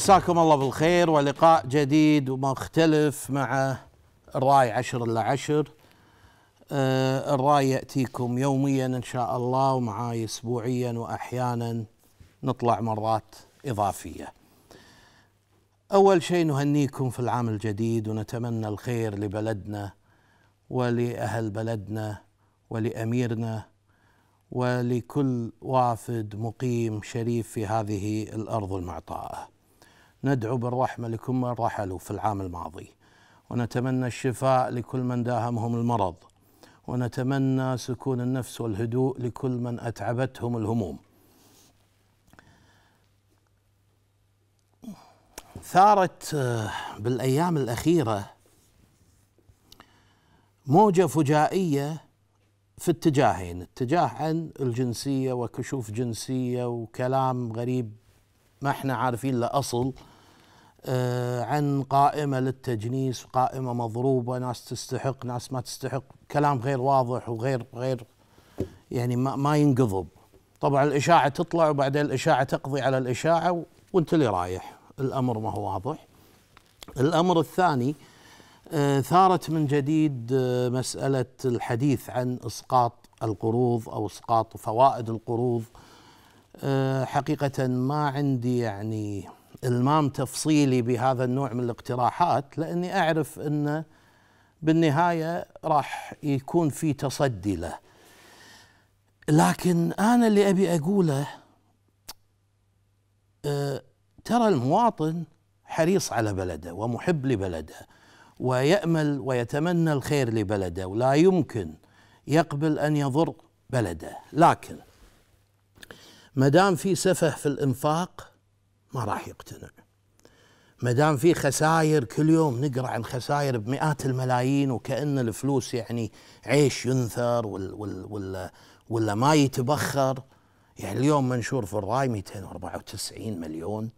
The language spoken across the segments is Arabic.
مساكم الله بالخير ولقاء جديد ومختلف مع الراي عشر إلا عشر آه، الراي يأتيكم يوميا إن شاء الله ومعاي أسبوعيا وأحيانا نطلع مرات إضافية أول شيء نهنيكم في العام الجديد ونتمنى الخير لبلدنا ولأهل بلدنا ولأميرنا ولكل وافد مقيم شريف في هذه الأرض المعطاءة ندعو بالرحمة لكل من رحلوا في العام الماضي ونتمنى الشفاء لكل من داهمهم المرض ونتمنى سكون النفس والهدوء لكل من أتعبتهم الهموم ثارت آه، بالأيام الأخيرة موجة فجائية في اتجاهين اتجاه عن الجنسية وكشوف جنسية وكلام غريب ما احنا عارفين له أصل آه، عن قائمه للتجنيس قائمه مضروبه ناس تستحق ناس ما تستحق كلام غير واضح وغير غير يعني ما, ما ينقضب طبعا الاشاعه تطلع وبعدين الاشاعه تقضي على الاشاعه وانت اللي رايح الامر ما هو واضح الامر الثاني آه، ثارت من جديد آه، مساله الحديث عن اسقاط القروض او اسقاط فوائد القروض حقيقه ما عندي يعني المام تفصيلي بهذا النوع من الاقتراحات لاني اعرف انه بالنهايه راح يكون في تصدي له. لكن انا اللي ابي اقوله أه ترى المواطن حريص على بلده ومحب لبلده ويامل ويتمنى الخير لبلده ولا يمكن يقبل ان يضر بلده لكن ما دام في سفه في الانفاق ما راح يقتنع ما دام في خساير كل يوم نقرا عن خساير بمئات الملايين وكأن الفلوس يعني عيش ينثر ولا ولا ولا, ولا ما يتبخر يعني اليوم منشور في الراي 294 مليون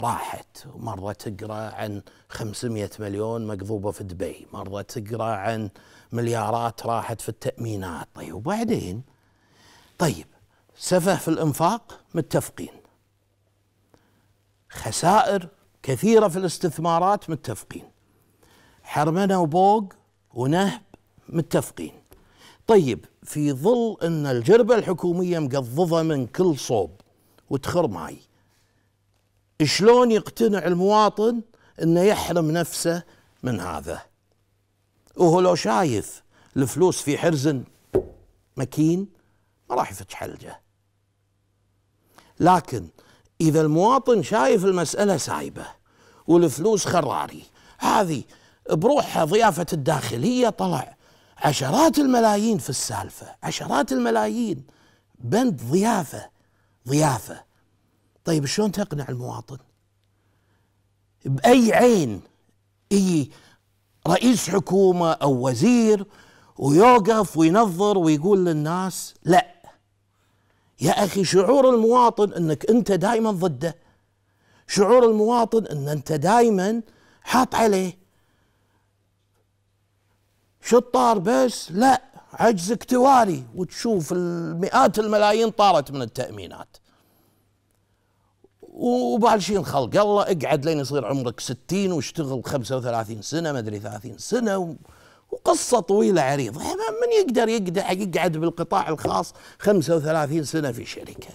راحت مرة تقرأ عن 500 مليون مقضوبة في دبي مرة تقرأ عن مليارات راحت في التأمينات طيب وبعدين طيب سفه في الإنفاق متفقين خسائر كثيرة في الاستثمارات متفقين حرمنة وبوق ونهب متفقين طيب في ظل أن الجربة الحكومية مقضضة من كل صوب وتخر معي شلون يقتنع المواطن أنه يحرم نفسه من هذا وهو لو شايف الفلوس في حرز مكين ما راح يفتح حلجه لكن إذا المواطن شايف المسألة سايبة والفلوس خراري هذه بروحها ضيافة الداخلية طلع عشرات الملايين في السالفة عشرات الملايين بند ضيافة ضيافة طيب شلون تقنع المواطن بأي عين اي رئيس حكومة أو وزير ويوقف وينظر ويقول للناس لا يا أخي شعور المواطن أنك أنت دائما ضده شعور المواطن أن أنت دائما حاط عليه شطار بس لا عجز اكتواري وتشوف المئات الملايين طارت من التأمينات وبالشين خلق الله اقعد لين يصير عمرك ستين واشتغل خمسة وثلاثين سنة مدري ثلاثين سنة و... وقصة طويلة عريضة يعني من يقدر يقعد بالقطاع الخاص 35 سنة في شركة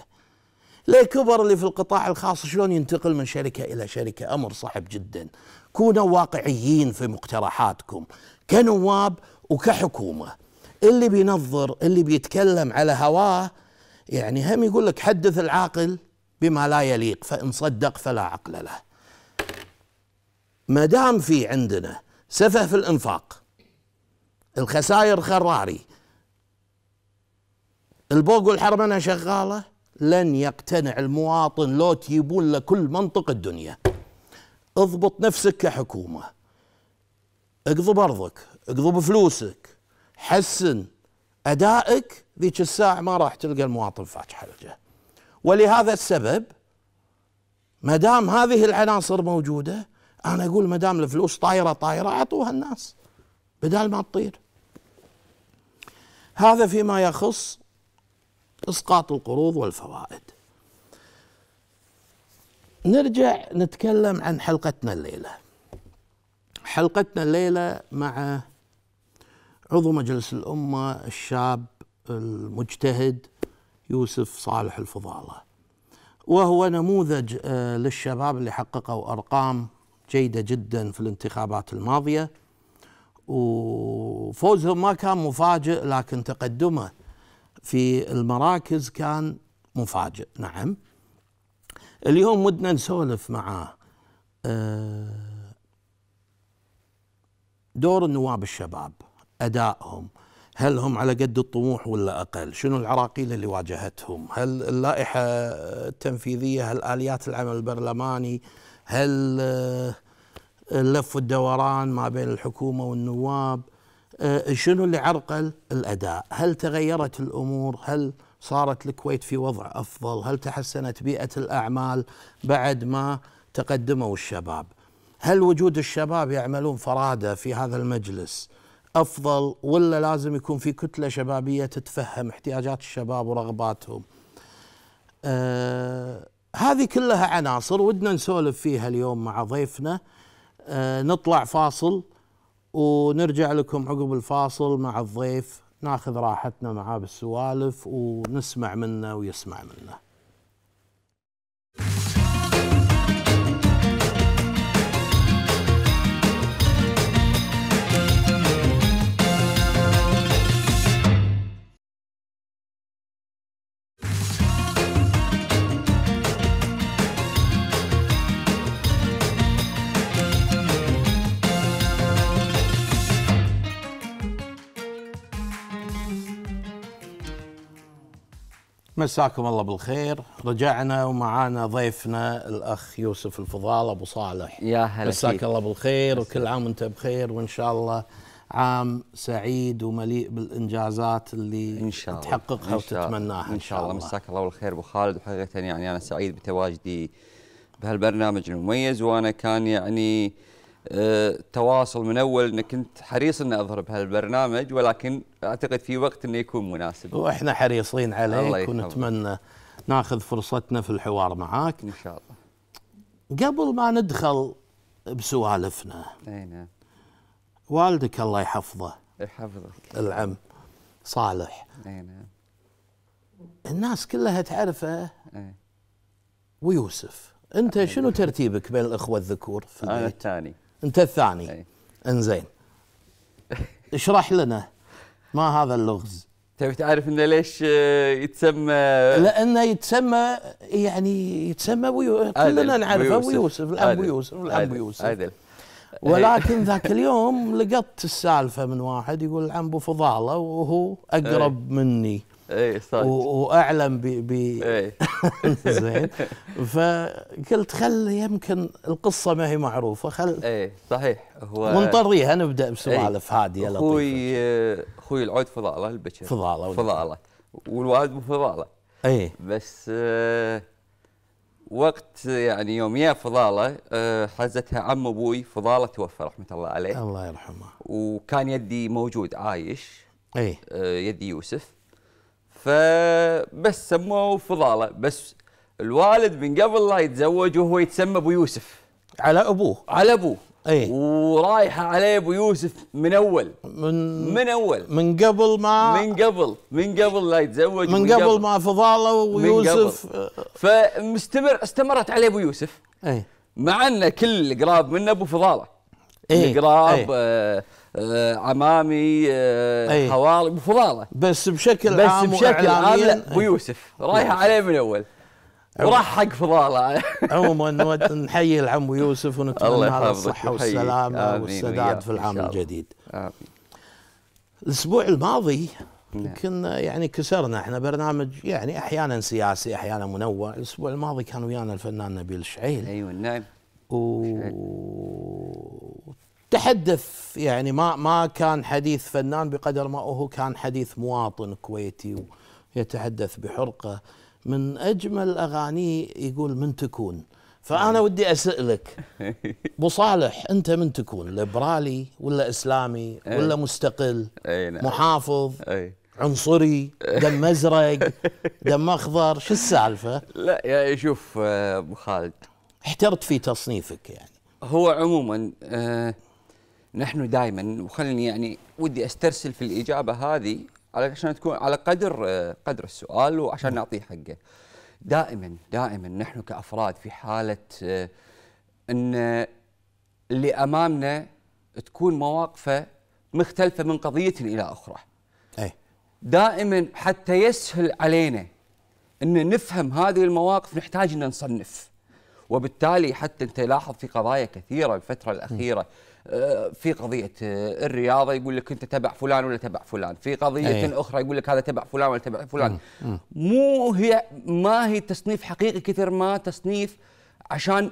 كبر اللي في القطاع الخاص شلون ينتقل من شركة إلى شركة أمر صعب جدا كونوا واقعيين في مقترحاتكم كنواب وكحكومة اللي بينظر اللي بيتكلم على هواه يعني هم يقول لك حدث العاقل بما لا يليق فإن صدق فلا عقل له ما دام في عندنا سفه في الإنفاق الخسائر خراري البوق والحرمنة شغالة لن يقتنع المواطن لو تجيبون لكل منطق الدنيا اضبط نفسك كحكومة اقضب أرضك اقضب فلوسك حسن أدائك ذيك الساعة ما راح تلقى المواطن فاتح حلجة ولهذا السبب ما دام هذه العناصر موجوده انا اقول ما دام الفلوس طايره طايره اعطوها الناس بدال ما تطير هذا فيما يخص اسقاط القروض والفوائد نرجع نتكلم عن حلقتنا الليله حلقتنا الليله مع عضو مجلس الامه الشاب المجتهد يوسف صالح الفضاله وهو نموذج آه، للشباب اللي حققوا ارقام جيده جدا في الانتخابات الماضيه وفوزهم ما كان مفاجئ لكن تقدمه في المراكز كان مفاجئ نعم اليوم ودنا نسولف معاه دور النواب الشباب أدائهم هل هم على قد الطموح ولا أقل شنو العراقيل اللي واجهتهم هل اللائحة التنفيذية هل آليات العمل البرلماني هل آه، اللف والدوران ما بين الحكومة والنواب آه، شنو اللي عرقل الأداء هل تغيرت الأمور هل صارت الكويت في وضع أفضل هل تحسنت بيئة الأعمال بعد ما تقدموا الشباب هل وجود الشباب يعملون فرادة في هذا المجلس أفضل ولا لازم يكون في كتلة شبابية تتفهم احتياجات الشباب ورغباتهم آه هذه كلها عناصر ودنا نسولف فيها اليوم مع ضيفنا آه، نطلع فاصل ونرجع لكم عقب الفاصل مع الضيف ناخذ راحتنا معاه بالسوالف ونسمع منه ويسمع منه مساكم الله بالخير رجعنا ومعانا ضيفنا الاخ يوسف الفضال ابو صالح يا هلا مساك الله بالخير وكل عام وانت بخير وان شاء الله عام سعيد ومليء بالانجازات اللي إن شاء الله. تحققها وتتمناها ان شاء الله, الله. مساك الله بالخير ابو خالد وحقيقه يعني انا سعيد بتواجدي بهالبرنامج المميز وانا كان يعني تواصل من اول انك كنت حريص ان اظهر بهالبرنامج ولكن اعتقد في وقت انه يكون مناسب. واحنا حريصين عليك ونتمنى ناخذ فرصتنا في الحوار معاك. ان شاء الله. قبل ما ندخل بسوالفنا. اي نعم. والدك الله يحفظه. يحفظك. العم صالح. اي نعم. الناس كلها تعرفه. اي. ويوسف. انت نعم. شنو ترتيبك بين الاخوه الذكور في البيت؟ انا الثاني. انت الثاني أي. انزين اشرح لنا ما هذا اللغز تبي تعرف انه ليش آه، يتسمى لانه يتسمى يعني يتسمى ويو... كلنا نعرفه ويوسف الاب يوسف الاب يوسف عدل ولكن ذاك اليوم لقطت السالفه من واحد يقول العم ابو فضاله وهو اقرب مني اي واعلم ب ب إيه. زين فقلت خل يمكن القصه ما هي معروفه خل اي صحيح هو ونطريها نبدا بسوالف هاديه لطيفه اخوي طيب. آه، اخوي العود فضاله البكر فضاله فضاله والوالد مو فضاله اي بس آه، وقت يعني يوم يا فضاله آه، حزتها عم ابوي فضاله توفى رحمه الله عليه الله يرحمه وكان يدي موجود عايش اي يدي يوسف فبس سموه فضاله بس الوالد من قبل لا يتزوج وهو يتسمى ابو يوسف على ابوه على ابوه اي ورايحه عليه ابو يوسف من اول من من اول من قبل ما من قبل من قبل لا يتزوج من, من قبل, قبل ما فضاله ويوسف فمستمر استمرت عليه ابو يوسف اي مع ان كل القراب منه ابو فضاله اي القراب ايه آه، آه، عمامي خوالي آه، فضاله بس بشكل بس عام بشكل عام لا ابو يوسف رايحه عليه من اول وراح حق فضاله عموما نحيي العم يوسف ونتمنى له الصحه والسلامه والسداد في العام الجديد الاسبوع الماضي نعم. كنا آه، يعني كسرنا احنا برنامج يعني احيانا سياسي احيانا منوع الاسبوع الماضي كان ويانا الفنان نبيل الشعيل ايوه نعم و تحدث يعني ما ما كان حديث فنان بقدر ما هو كان حديث مواطن كويتي يتحدث بحرقه من اجمل اغانيه يقول من تكون فانا نعم. ودي اسالك ابو صالح انت من تكون ليبرالي ولا اسلامي إيه. ولا مستقل إيه، نعم. محافظ إيه. عنصري دم ازرق دم اخضر شو السالفه لا يا شوف آه، ابو خالد احترت في تصنيفك يعني هو عموما آه نحن دائما وخلني يعني ودي استرسل في الاجابه هذه علشان تكون على قدر قدر السؤال وعشان نعم. نعطيه حقه. دائما دائما نحن كافراد في حاله آه، ان اللي آه، امامنا تكون مواقفه مختلفه من قضيه الى اخرى. أي. دائما حتى يسهل علينا ان نفهم هذه المواقف نحتاج ان نصنف. وبالتالي حتى انت لاحظ في قضايا كثيره الفتره الاخيره م. آه، في قضيه آه، الرياضه يقول لك انت تبع فلان ولا تبع فلان في قضيه أيه. اخرى يقول لك هذا تبع فلان ولا تبع فلان مم. مو هي ما هي تصنيف حقيقي كثر ما تصنيف عشان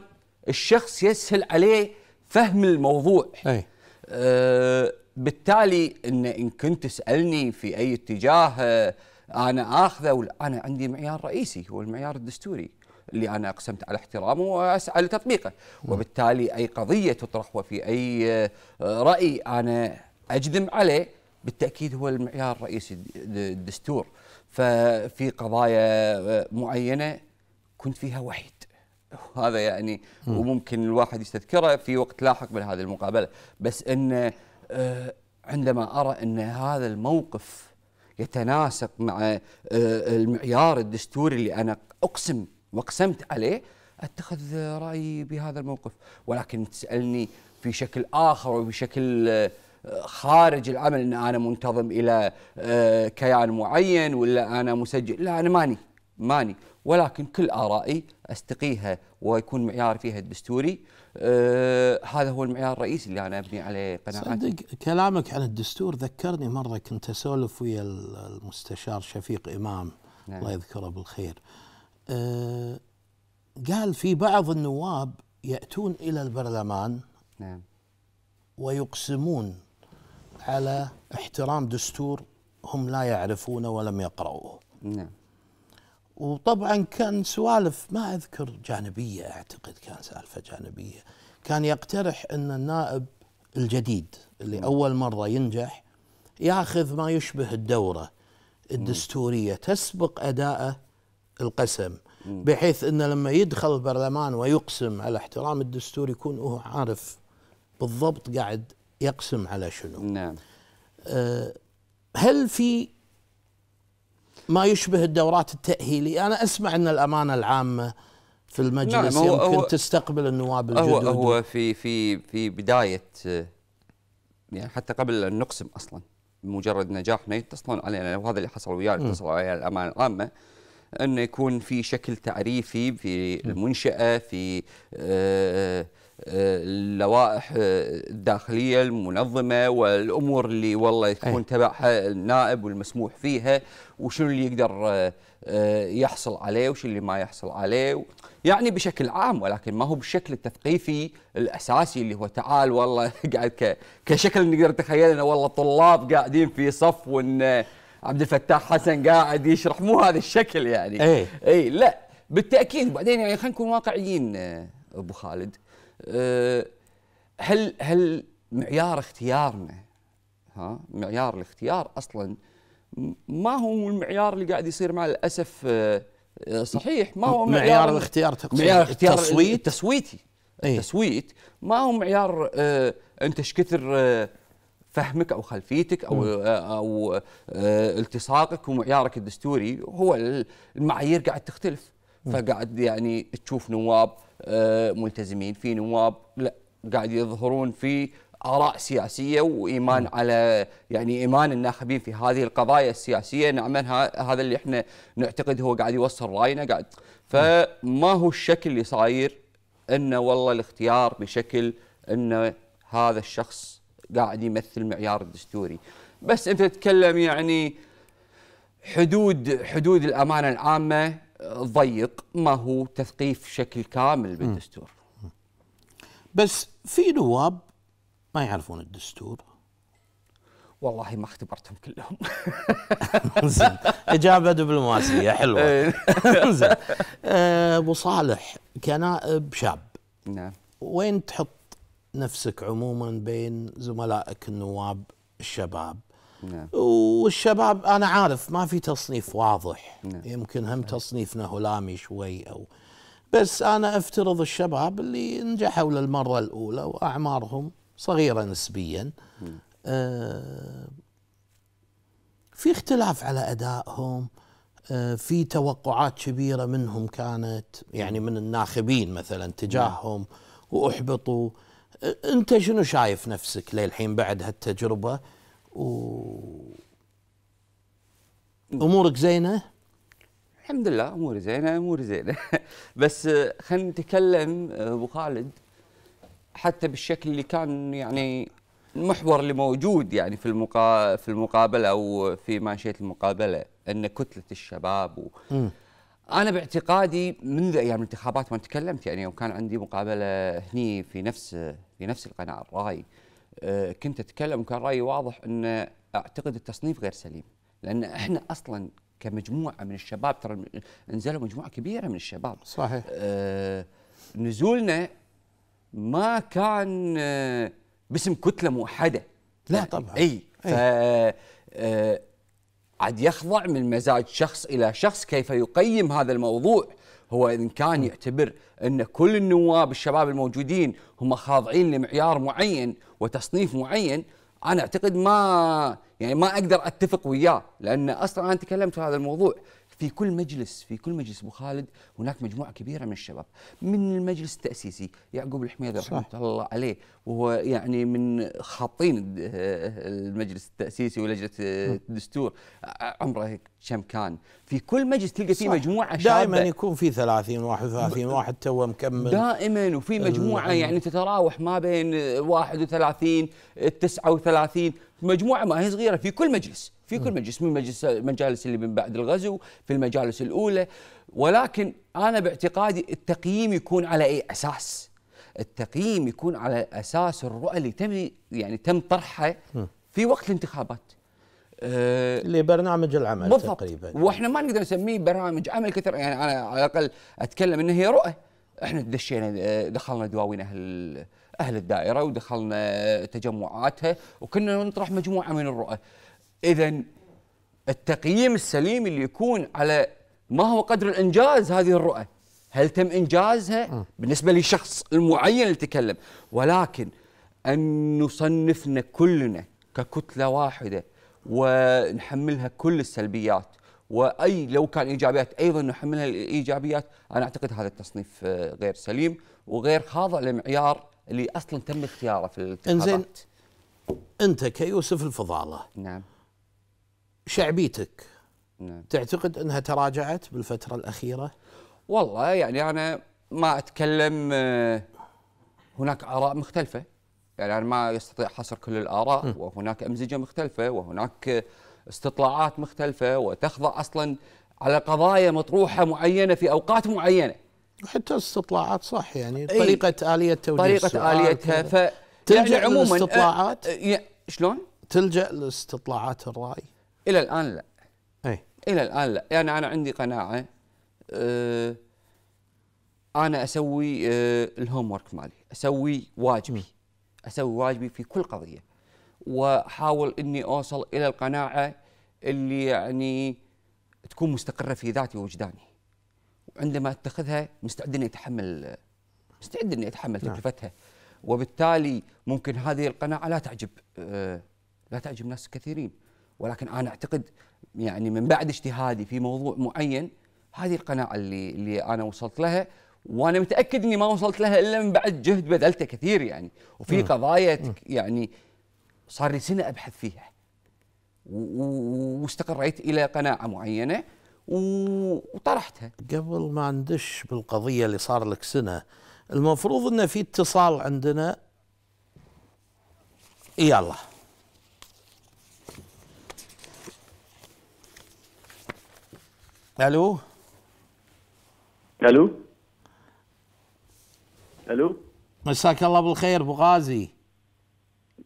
الشخص يسهل عليه فهم الموضوع أيه. آه بالتالي ان ان كنت تسالني في اي اتجاه آه، انا اخذه انا عندي معيار رئيسي هو المعيار الدستوري اللي أنا أقسمت على احترامه وأسعى لتطبيقه وبالتالي أي قضية تطرح وفي أي آه، رأي أنا أجذم عليه بالتأكيد هو المعيار الرئيسي الدستور ففي قضايا آه، معينة كنت فيها وحيد وهذا يعني م. وممكن الواحد يستذكره في وقت لاحق من هذه المقابله بس ان آه، عندما ارى ان هذا الموقف يتناسق مع المعيار الدستوري اللي انا اقسم واقسمت عليه اتخذ رايي بهذا الموقف ولكن تسالني في شكل اخر وبشكل آه، خارج العمل ان انا منتظم الى آه، كيان معين ولا انا مسجل لا انا ماني ماني ولكن كل ارائي استقيها ويكون معيار فيها الدستوري آه هذا هو المعيار الرئيسي اللي انا ابني عليه قناعاتي صدق كلامك عن الدستور ذكرني مره كنت اسولف ويا المستشار شفيق امام نعم. الله يذكره بالخير آه، قال في بعض النواب يأتون إلى البرلمان نعم ويقسمون على احترام دستور هم لا يعرفونه ولم يقرؤوه نعم وطبعا كان سوالف ما اذكر جانبيه اعتقد كان سالفه جانبيه كان يقترح ان النائب الجديد اللي م. نعم. اول مره ينجح ياخذ ما يشبه الدوره الدستوريه تسبق اداءه القسم بحيث انه لما يدخل البرلمان ويقسم على احترام الدستور يكون هو عارف بالضبط قاعد يقسم على شنو نعم آه، هل في ما يشبه الدورات التأهيلية أنا أسمع أن الأمانة العامة في المجلس نعم يمكن هو تستقبل النواب الجدد هو, هو في في في بداية آه، يعني حتى قبل أن نقسم أصلا مجرد نجاحنا يتصلون علينا وهذا اللي حصل وياه اتصلوا على الأمانة العامة أن يكون في شكل تعريفي في المنشأة في اللوائح آه، آه، الداخلية آه، المنظمة والأمور اللي والله يكون تبعها النائب والمسموح فيها وشنو اللي يقدر يحصل عليه وشنو اللي ما يحصل عليه يعني بشكل عام ولكن ما هو بالشكل التثقيفي الاساسي اللي هو تعال والله قاعد كشكل نقدر نتخيل انه والله طلاب قاعدين في صف وانه عبد الفتاح حسن قاعد يشرح مو هذا الشكل يعني اي اي لا بالتاكيد وبعدين يعني خلينا نكون واقعيين آه، ابو خالد آه، هل هل معيار اختيارنا ها معيار الاختيار اصلا ما هو المعيار اللي قاعد يصير مع الاسف آه، صحيح ما هو معيار, معيار الاختيار معيار اختيار التصويت التصويتي ايه؟ التصويت ما هو معيار انت ايش كثر اه فهمك او خلفيتك او آه، او آه، التصاقك ومعيارك الدستوري هو المعايير قاعد تختلف فقاعد يعني تشوف نواب آه، ملتزمين في نواب لا قاعد يظهرون في اراء سياسيه وايمان على يعني ايمان الناخبين في هذه القضايا السياسيه نعملها هذا اللي احنا نعتقد هو قاعد يوصل راينا قاعد فما هو الشكل اللي صاير انه والله الاختيار بشكل انه هذا الشخص قاعد يمثل معيار الدستوري بس انت تتكلم يعني حدود حدود الامانه العامه ضيق ما هو تثقيف شكل كامل بالدستور بس في نواب ما يعرفون الدستور والله ما اختبرتهم كلهم زين اجابه دبلوماسيه حلوه إيه. زين أه، ابو صالح كنائب شاب نعم وين تحط نفسك عموما بين زملائك النواب الشباب نعم. والشباب انا عارف ما في تصنيف واضح نعم. يمكن هم نعم. تصنيفنا هلامي شوي او بس انا افترض الشباب اللي نجحوا للمره الاولى واعمارهم صغيره نسبيا نعم. آه في اختلاف على ادائهم آه في توقعات كبيره منهم كانت يعني من الناخبين مثلا تجاههم نعم. واحبطوا انت شنو شايف نفسك للحين بعد هالتجربه و امورك زينه الحمد لله اموري زينه اموري زينه بس خلينا نتكلم آه، ابو خالد حتى بالشكل اللي كان يعني المحور اللي موجود يعني في المقا... في المقابله او في ماشيه المقابله ان كتله الشباب و... انا باعتقادي منذ ايام الانتخابات ما تكلمت يعني وكان عندي مقابله هني في نفس في نفس القناه الراي آه، كنت اتكلم وكان رايي واضح ان اعتقد التصنيف غير سليم لان احنا اصلا كمجموعه من الشباب ترى نزلوا مجموعه كبيره من الشباب صحيح آه نزولنا ما كان آه، باسم كتله موحده لا طبعا اي, أي. عاد يخضع من مزاج شخص إلى شخص كيف يقيم هذا الموضوع هو إن كان يعتبر أن كل النواب الشباب الموجودين هم خاضعين لمعيار معين وتصنيف معين أنا أعتقد ما يعني ما أقدر أتفق وياه لأن أصلا أنا تكلمت في هذا الموضوع في كل مجلس في كل مجلس ابو خالد هناك مجموعه كبيره من الشباب من المجلس التاسيسي يعقوب الحميد رحمه الله عليه وهو يعني من خاطين المجلس التاسيسي ولجنه الدستور عمره كم كان في كل مجلس تلقى فيه مجموعه شابه دائما يكون في 30 31 واحد تو مكمل دائما وفي مجموعه يعني تتراوح ما بين 31 39 مجموعه ما هي صغيره في كل مجلس في كل مجلس من مجلس المجالس اللي من بعد الغزو في المجالس الاولى ولكن انا باعتقادي التقييم يكون على اي اساس؟ التقييم يكون على اساس الرؤى اللي تم يعني تم طرحها في وقت الانتخابات. آه، لبرنامج العمل بالضبط. تقريبا واحنا ما نقدر نسميه برنامج عمل كثر يعني انا على الاقل اتكلم انه هي رؤى احنا دشينا دخلنا دواوين اهل اهل الدائره ودخلنا تجمعاتها وكنا نطرح مجموعه من الرؤى إذا التقييم السليم اللي يكون على ما هو قدر الإنجاز هذه الرؤى هل تم إنجازها بالنسبة للشخص المعين اللي تكلم ولكن أن نصنفنا كلنا ككتلة واحدة ونحملها كل السلبيات واي لو كان ايجابيات ايضا نحملها الايجابيات انا اعتقد هذا التصنيف غير سليم وغير خاضع للمعيار اللي اصلا تم اختياره في الانتخابات انزين انت كيوسف الفضاله نعم شعبيتك نعم. تعتقد انها تراجعت بالفتره الاخيره؟ والله يعني انا ما اتكلم آه، هناك اراء مختلفه يعني انا ما يستطيع حصر كل الاراء م. وهناك امزجه مختلفه وهناك آه، استطلاعات مختلفه وتخضع اصلا على قضايا مطروحه معينه في اوقات معينه وحتى الاستطلاعات صح يعني طريقه اليه توجيه طريقه اليتها ف يعني تلجا يعني عموما آه، للاستطلاعات شلون؟ تلجا لاستطلاعات الراي الى الان لا أي. الى الان لا يعني انا عندي قناعه أه انا اسوي أه الهوم ورك مالي اسوي واجبي اسوي واجبي في كل قضيه واحاول اني اوصل الى القناعه اللي يعني تكون مستقره في ذاتي ووجداني وعندما اتخذها مستعد اني اتحمل مستعد اني اتحمل نعم. تكلفتها وبالتالي ممكن هذه القناعه لا تعجب أه لا تعجب ناس كثيرين ولكن انا اعتقد يعني من بعد اجتهادي في موضوع معين هذه القناعه اللي اللي انا وصلت لها وانا متاكد اني ما وصلت لها الا من بعد جهد بذلته كثير يعني وفي قضايا يعني صار لي سنه ابحث فيها واستقريت الى قناعه معينه وطرحتها قبل ما ندش بالقضيه اللي صار لك سنه المفروض ان في اتصال عندنا يلا الو الو الو مساك الله بالخير ابو غازي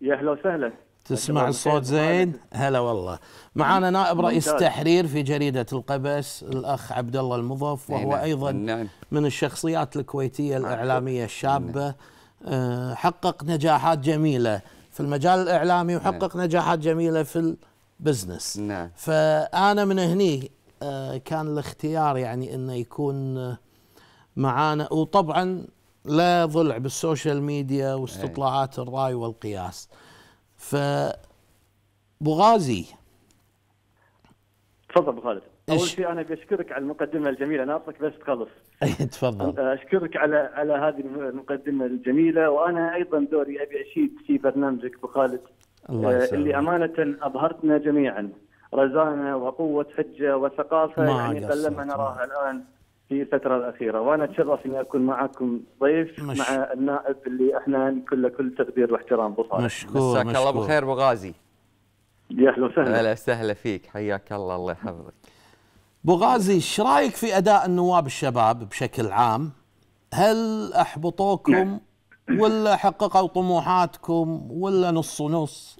يا اهلا وسهلا تسمع الصوت زين هلا والله معانا نائب رئيس التحرير في جريدة القبس الأخ عبد الله المضف وهو نعم. أيضا نعم. من الشخصيات الكويتية نعم. الإعلامية الشابة آه، حقق نجاحات جميلة في المجال الإعلامي وحقق نجاحات جميلة في البزنس فأنا من هني آه، كان الاختيار يعني انه يكون آه، معانا وطبعا لا ضلع بالسوشيال ميديا واستطلاعات إيه. الراي والقياس ف غازي تفضل ابو خالد اول شيء انا بشكرك على المقدمه الجميله ناطرك بس تخلص إيه، تفضل أه، اشكرك على على هذه المقدمه الجميله وانا ايضا دوري ابي اشيد في برنامجك ابو خالد الله يسلمك. اللي امانه ابهرتنا جميعا رزانه وقوه حجه وثقافه يعني قلما نراها الان في الفترة الأخيرة وأنا أتشرف إني أكون معكم ضيف مش. مع النائب اللي إحنا له كل تقدير واحترام بصالح مشكور مساك الله بخير أبو غازي يا أهلا وسهلا أهلا وسهلا فيك حياك الله الله يحفظك أبو غازي إيش رأيك في أداء النواب الشباب بشكل عام هل أحبطوكم نعم. ولا حققوا طموحاتكم ولا نص نص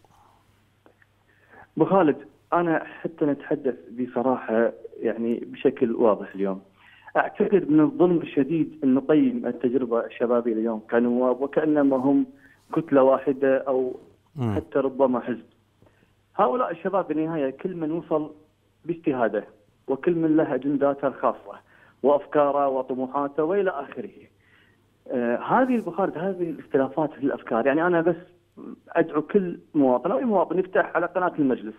أبو خالد انا حتى نتحدث بصراحه يعني بشكل واضح اليوم. اعتقد من الظلم الشديد ان نقيم التجربه الشبابيه اليوم كنواب وكانما هم كتله واحده او حتى ربما حزب. هؤلاء الشباب بالنهايه كل من وصل باجتهاده وكل من له اجنداته الخاصه وافكاره وطموحاته والى اخره. آه هذه البخار هذه الاختلافات في الافكار يعني انا بس ادعو كل مواطن او اي مواطن يفتح على قناه المجلس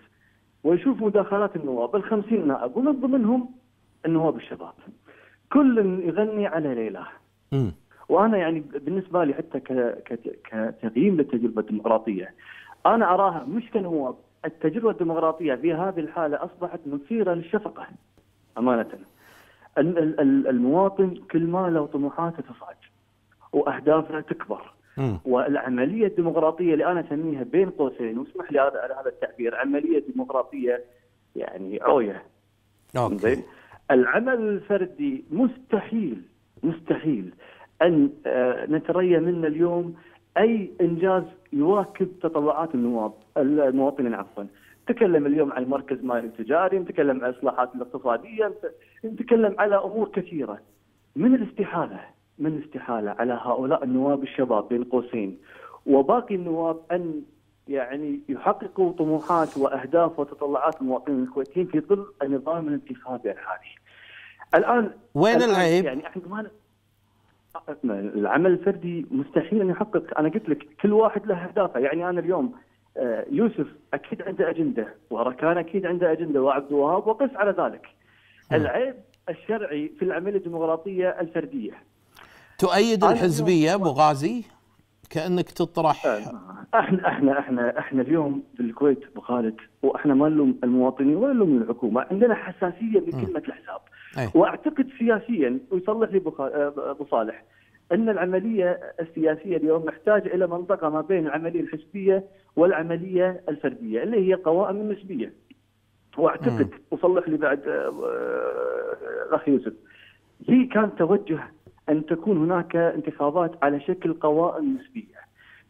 ويشوف مداخلات النواب الخمسين نائب ومن ضمنهم النواب الشباب كل يغني على ليلى وانا يعني بالنسبه لي حتى كتقييم للتجربه الديمقراطيه انا اراها مش كنواب التجربه الديمقراطيه في هذه الحاله اصبحت مثيره للشفقه امانه المواطن كل ما له طموحاته تصعد واهدافه تكبر والعمليه الديمقراطيه اللي انا اسميها بين قوسين واسمح لي هذا هذا التعبير عمليه ديمقراطيه يعني عويه اوكي العمل الفردي مستحيل مستحيل ان آه، نتريى منه اليوم اي انجاز يواكب تطلعات النواب المواطنين عفوا نتكلم اليوم عن المركز المالي التجاري نتكلم عن الاصلاحات الاقتصاديه نتكلم على امور كثيره من الاستحاله من استحاله على هؤلاء النواب الشباب بين قوسين وباقي النواب ان يعني يحققوا طموحات واهداف وتطلعات المواطنين الكويتيين في ظل النظام الانتخابي الحالي. الان وين العيب؟ يعني احنا ما العمل الفردي مستحيل ان يحقق انا قلت لك كل واحد له اهدافه يعني انا اليوم آه، يوسف اكيد عنده اجنده وركان اكيد عنده اجنده وعبد الوهاب وقس على ذلك. نعم. العيب الشرعي في العمليه الديمقراطيه الفرديه تؤيد الحزبيه ابو غازي كانك تطرح احنا احنا احنا احنا اليوم بالكويت ابو خالد واحنا ما نلوم المواطنين ولا نلوم الحكومه عندنا حساسيه من كلمه الحساب واعتقد سياسيا ويصلح لي ابو صالح ان العمليه السياسيه اليوم محتاجه الى منطقه ما بين العمليه الحزبيه والعمليه الفرديه اللي هي قوائم النسبيه. واعتقد وصلح لي بعد الاخ آه، آه، يوسف في كان توجه ان تكون هناك انتخابات على شكل قوائم نسبيه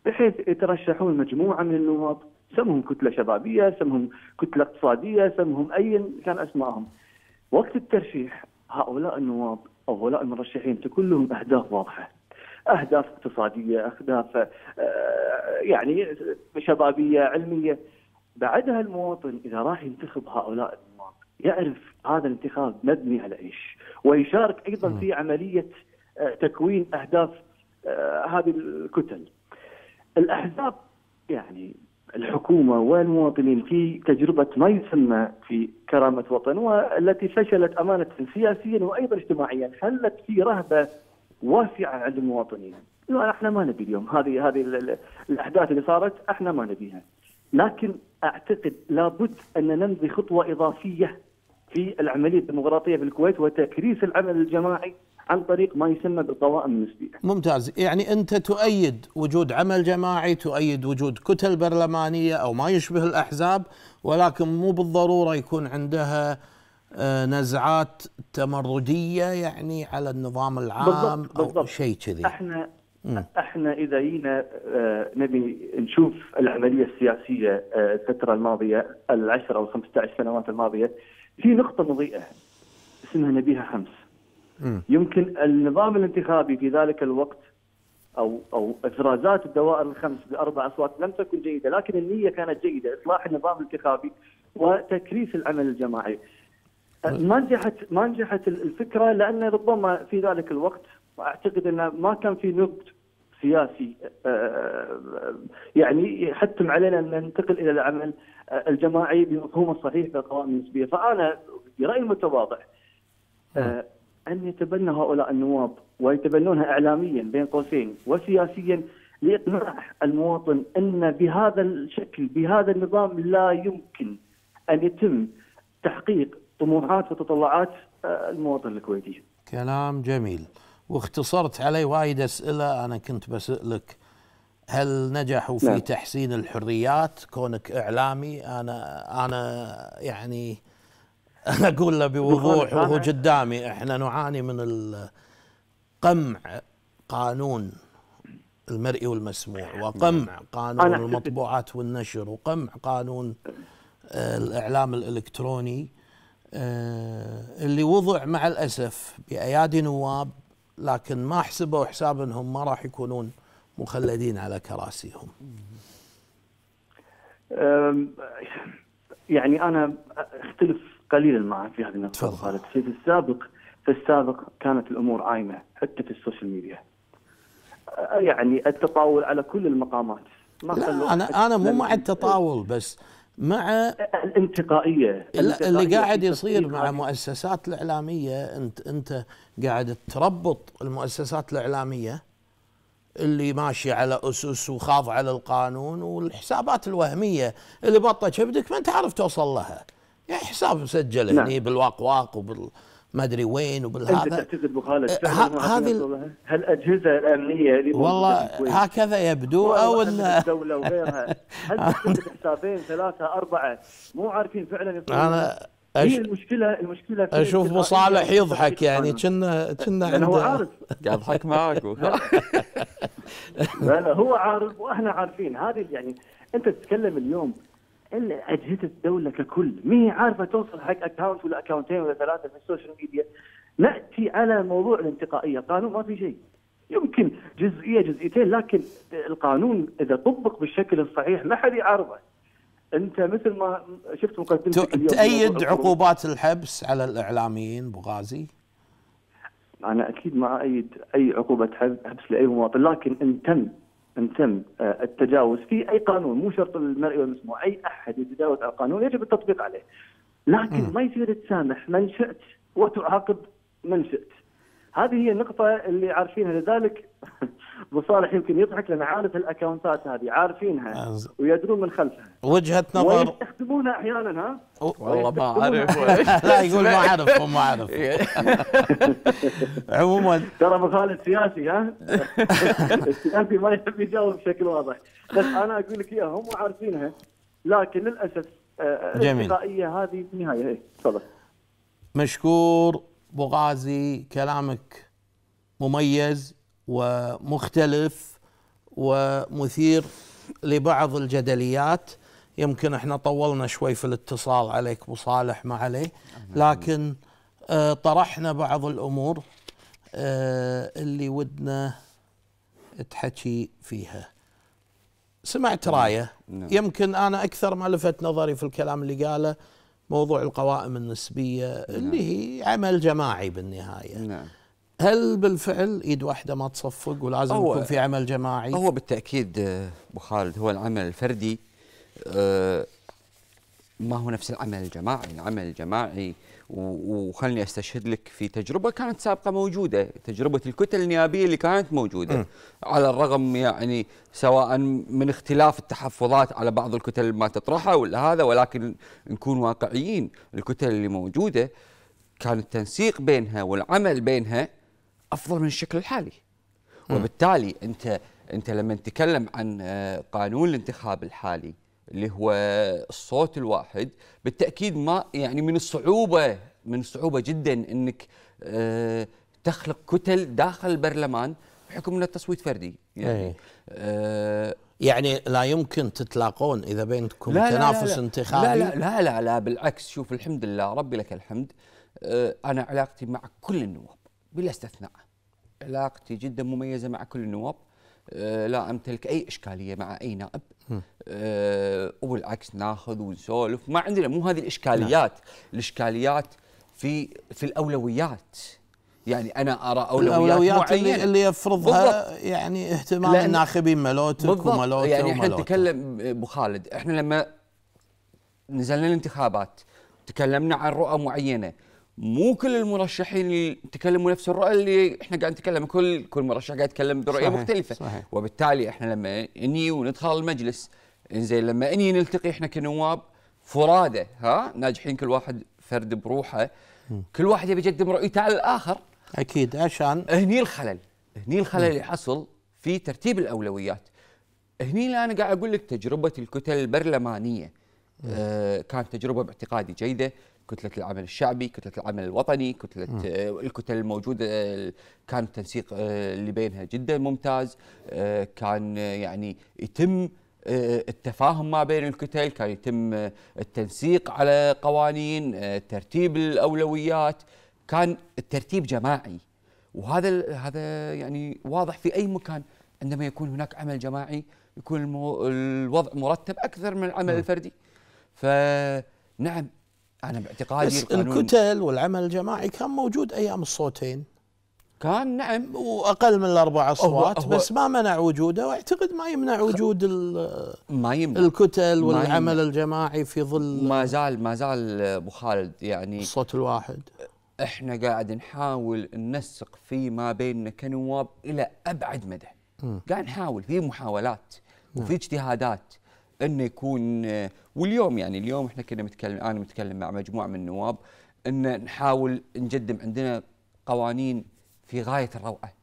بحيث يترشحون مجموعه من النواب سمهم كتله شبابيه، سمهم كتله اقتصاديه، سمهم ايا كان اسمائهم. وقت الترشيح هؤلاء النواب او هؤلاء المرشحين تكون لهم اهداف واضحه. اهداف اقتصاديه، اهداف آه، يعني شبابيه، علميه. بعدها المواطن اذا راح ينتخب هؤلاء النواب يعرف هذا الانتخاب مبني على ايش ويشارك ايضا نعم. في عمليه آه، تكوين اهداف آه، هذه الكتل. الاحزاب يعني الحكومه والمواطنين في تجربه ما يسمى في كرامه وطن والتي فشلت امانه سياسيا وايضا اجتماعيا، خلت في رهبه واسعه عند المواطنين. انه احنا ما نبي اليوم هذه هذه الاحداث اللي صارت احنا ما نبيها. لكن اعتقد لابد ان نمضي خطوه اضافيه في العمليه الديمقراطيه في الكويت وتكريس العمل الجماعي عن طريق ما يسمى بالقوائم النسبيه. ممتاز، يعني انت تؤيد وجود عمل جماعي، تؤيد وجود كتل برلمانيه او ما يشبه الاحزاب، ولكن مو بالضروره يكون عندها آه، نزعات تمرديه يعني على النظام العام بالضبط او شيء كذي. احنا احنا اذا جينا آه، نبي نشوف العمليه السياسيه آه، الفتره الماضيه العشر او 15 سنوات الماضيه في نقطه مضيئه اسمها نبيها خمس يمكن النظام الانتخابي في ذلك الوقت او او افرازات الدوائر الخمس باربع اصوات لم تكن جيده، لكن النيه كانت جيده، اصلاح النظام الانتخابي وتكريس العمل الجماعي. أه، ما نجحت ما نجحت الفكره لان ربما في ذلك الوقت اعتقد انه ما كان في نضج سياسي أه، أه، يعني يحتم علينا ان ننتقل الى العمل الجماعي بمفهومه الصحيح القوائم النسبيه، فانا برايي المتواضع أن يتبنى هؤلاء النواب ويتبنونها إعلاميا بين قوسين وسياسيا لإقناع المواطن أن بهذا الشكل بهذا النظام لا يمكن أن يتم تحقيق طموحات وتطلعات آه، المواطن الكويتي كلام جميل واختصرت علي وايد أسئلة أنا كنت بسألك هل نجحوا في لا. نعم. تحسين الحريات كونك إعلامي أنا أنا يعني انا اقول له بوضوح وهو قدامي احنا نعاني من قمع قانون المرئي والمسموع نعم. وقمع قانون المطبوعات والنشر وقمع قانون الاعلام الالكتروني آه، اللي وضع مع الاسف بايادي نواب لكن ما حسبوا حساب انهم ما راح يكونون مخلدين على كراسيهم. يعني انا اختلف قليل ما في هذه النقطه خالد في السابق في السابق كانت الامور عايمه حتى في السوشيال ميديا يعني التطاول على كل المقامات ما لا انا انا مو مع التطاول بس مع الانتقائيه اللي قاعد يصير مع مؤسسات الاعلاميه انت انت قاعد تربط المؤسسات الاعلاميه اللي ماشي على اسس وخاض على القانون والحسابات الوهميه اللي بطه كبدك ما أنت عارف توصل لها يعني حساب مسجل نعم. هني بالواقواق وبال ما ادري وين وبالهذا انت تعتقد بخالد إيه، هذه هل الامنيه اللي والله هكذا يبدو او الدوله وغيرها هل حسابين ثلاثه اربعه مو عارفين فعلا انا أش... هي المشكله المشكله اشوف اشوف مصالح يضحك يعني كنا كنا عنده هو عارف قاعد يضحك معاك هو عارف واحنا عارفين هذه يعني انت تتكلم اليوم الا اجهزه الدوله ككل ما هي عارفه توصل حق اكونت ولا اكونتين ولا ثلاثه في السوشيال ميديا ناتي على موضوع الانتقائيه القانون ما في شيء يمكن جزئيه جزئيتين لكن القانون اذا طبق بالشكل الصحيح ما حد يعارضه انت مثل ما شفت مقدمتك تأيد عقوبات الحبس على الاعلاميين بغازي؟ انا اكيد ما ايد اي عقوبه حبس لاي مواطن لكن ان تم ان تم آه، التجاوز في اي قانون مو شرط المرئي والمسموع اي احد يتجاوز على القانون يجب التطبيق عليه لكن ما يصير تسامح من شئت وتعاقب من شئت هذه هي النقطة اللي عارفينها لذلك ابو صالح يمكن يضحك لان عارف الاكونتات هذه عارفينها ويدرون من خلفها وجهة نظر ويستخدمونها احيانا ها والله ما اعرف لا يقول ما اعرف ما اعرف عموما ترى ابو خالد سياسي ها السياسي ما يحب يجاوب بشكل واضح بس انا اقول لك اياها هم عارفينها لكن للاسف آه، آه، جميل هذه في النهايه إيه، تفضل مشكور ابو غازي كلامك مميز ومختلف ومثير لبعض الجدليات يمكن احنا طولنا شوي في الاتصال عليك ابو صالح ما عليه لكن آه، طرحنا بعض الامور آه، اللي ودنا تحكي فيها سمعت رايه نعم. يمكن انا اكثر ما لفت نظري في الكلام اللي قاله موضوع القوائم النسبية نعم. اللي هي عمل جماعي بالنهاية نعم هل بالفعل ايد واحده ما تصفق ولازم يكون في عمل جماعي؟ هو بالتاكيد آه، ابو خالد هو العمل الفردي آه، ما هو نفس العمل الجماعي، العمل الجماعي وخلني استشهد لك في تجربه كانت سابقه موجوده تجربه الكتل النيابيه اللي كانت موجوده م. على الرغم يعني سواء من اختلاف التحفظات على بعض الكتل ما تطرحها ولا هذا ولكن نكون واقعيين الكتل اللي موجوده كان التنسيق بينها والعمل بينها افضل من الشكل الحالي وبالتالي انت انت لما تتكلم عن قانون الانتخاب الحالي اللي هو الصوت الواحد بالتاكيد ما يعني من الصعوبه من الصعوبه جدا انك آه تخلق كتل داخل البرلمان بحكم ان التصويت فردي يعني أي. آه يعني لا يمكن تتلاقون اذا بينكم لا تنافس لا لا انتخابي لا, لا لا لا لا بالعكس شوف الحمد لله ربي لك الحمد آه انا علاقتي مع كل النواب بلا استثناء علاقتي جدا مميزه مع كل النواب آه، لا امتلك اي اشكاليه مع اي نائب أه وبالعكس ناخذ ونسولف ما عندنا مو هذه الاشكاليات لا. نعم. الاشكاليات في في الاولويات يعني انا ارى اولويات, الأولويات معينه اللي يفرضها بالضبط. يعني اهتمام الناخبين ملوتك بالضبط. يعني احنا نتكلم ابو خالد احنا لما نزلنا الانتخابات تكلمنا عن رؤى معينه مو كل المرشحين اللي تكلموا نفس الرؤى اللي احنا قاعد نتكلم كل كل مرشح قاعد يتكلم برؤيه صحيح مختلفه صحيح وبالتالي احنا لما اني وندخل المجلس انزين لما اني نلتقي احنا كنواب فراده ها ناجحين كل واحد فرد بروحه م. كل واحد يبي يقدم رؤيته على الاخر اكيد عشان هني الخلل هني الخلل اللي حصل في ترتيب الاولويات هني انا قاعد اقول لك تجربه الكتل البرلمانيه آه كانت تجربه باعتقادي جيده كتله العمل الشعبي، كتله العمل الوطني، كتله آه، الكتل الموجوده آه، كان التنسيق آه، اللي بينها جدا ممتاز، كان يعني يتم التفاهم ما بين الكتل، كان يتم التنسيق على قوانين، ترتيب الاولويات، كان الترتيب جماعي وهذا هذا يعني واضح في اي مكان عندما يكون هناك عمل جماعي يكون الوضع مرتب اكثر من العمل م. الفردي فنعم انا باعتقادي بس الكتل والعمل الجماعي كان موجود ايام الصوتين كان نعم واقل من الاربع اصوات بس ما منع وجوده واعتقد ما يمنع وجود ما يمنع الكتل والعمل يمنع الجماعي في ظل ما زال ما زال ابو خالد يعني الصوت الواحد احنا قاعد نحاول ننسق فيما بيننا كنواب الى ابعد مدى قاعد نحاول في محاولات وفي نعم. اجتهادات انه يكون واليوم يعني اليوم احنا كنا متكلم انا متكلم مع مجموعه من النواب ان نحاول نقدم عندنا قوانين في غايه الروعه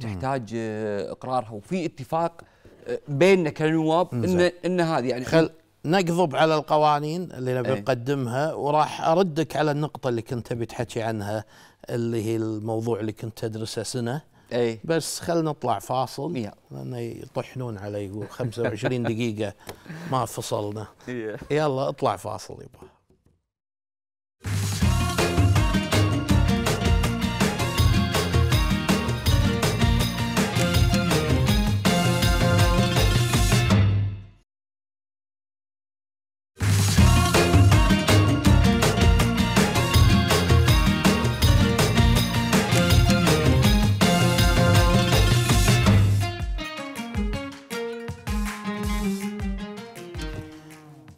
تحتاج اقرارها وفي اتفاق بيننا كنواب ان ان هذه يعني خل نقضب على القوانين اللي نبي إيه. نقدمها وراح اردك على النقطه اللي كنت بتحكي عنها اللي هي الموضوع اللي كنت تدرسه سنه اي بس خلنا نطلع فاصل لان لانه يطحنون علي 25 دقيقه ما فصلنا يلا اطلع فاصل يبا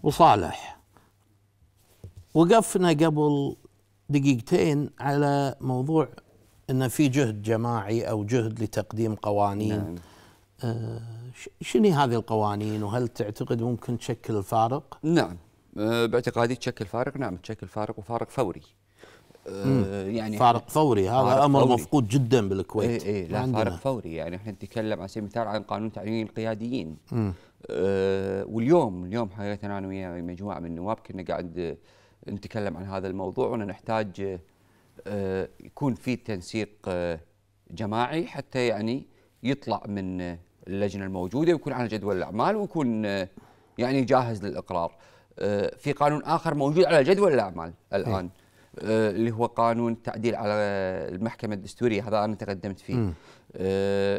وصالح وقفنا قبل دقيقتين على موضوع ان في جهد جماعي او جهد لتقديم قوانين نعم. آه شنو هذه القوانين وهل تعتقد ممكن تشكل الفارق نعم آه باعتقادي تشكل فارق نعم تشكل فارق وفارق فوري آه، يعني فارق فوري هذا فارق امر فوري. مفقود جدا بالكويت اي اي لا فارق فوري يعني احنا نتكلم على سبيل المثال عن قانون تعيين القياديين مم. آه، واليوم اليوم حقيقه انا ويا مجموعه من النواب كنا قاعد آه، نتكلم عن هذا الموضوع وانا نحتاج آه، يكون في تنسيق جماعي حتى يعني يطلع من اللجنه الموجوده ويكون على جدول الاعمال ويكون يعني جاهز للاقرار. في قانون اخر موجود على جدول الاعمال الان إيه. اللي هو قانون التعديل على المحكمه الدستوريه هذا انا تقدمت فيه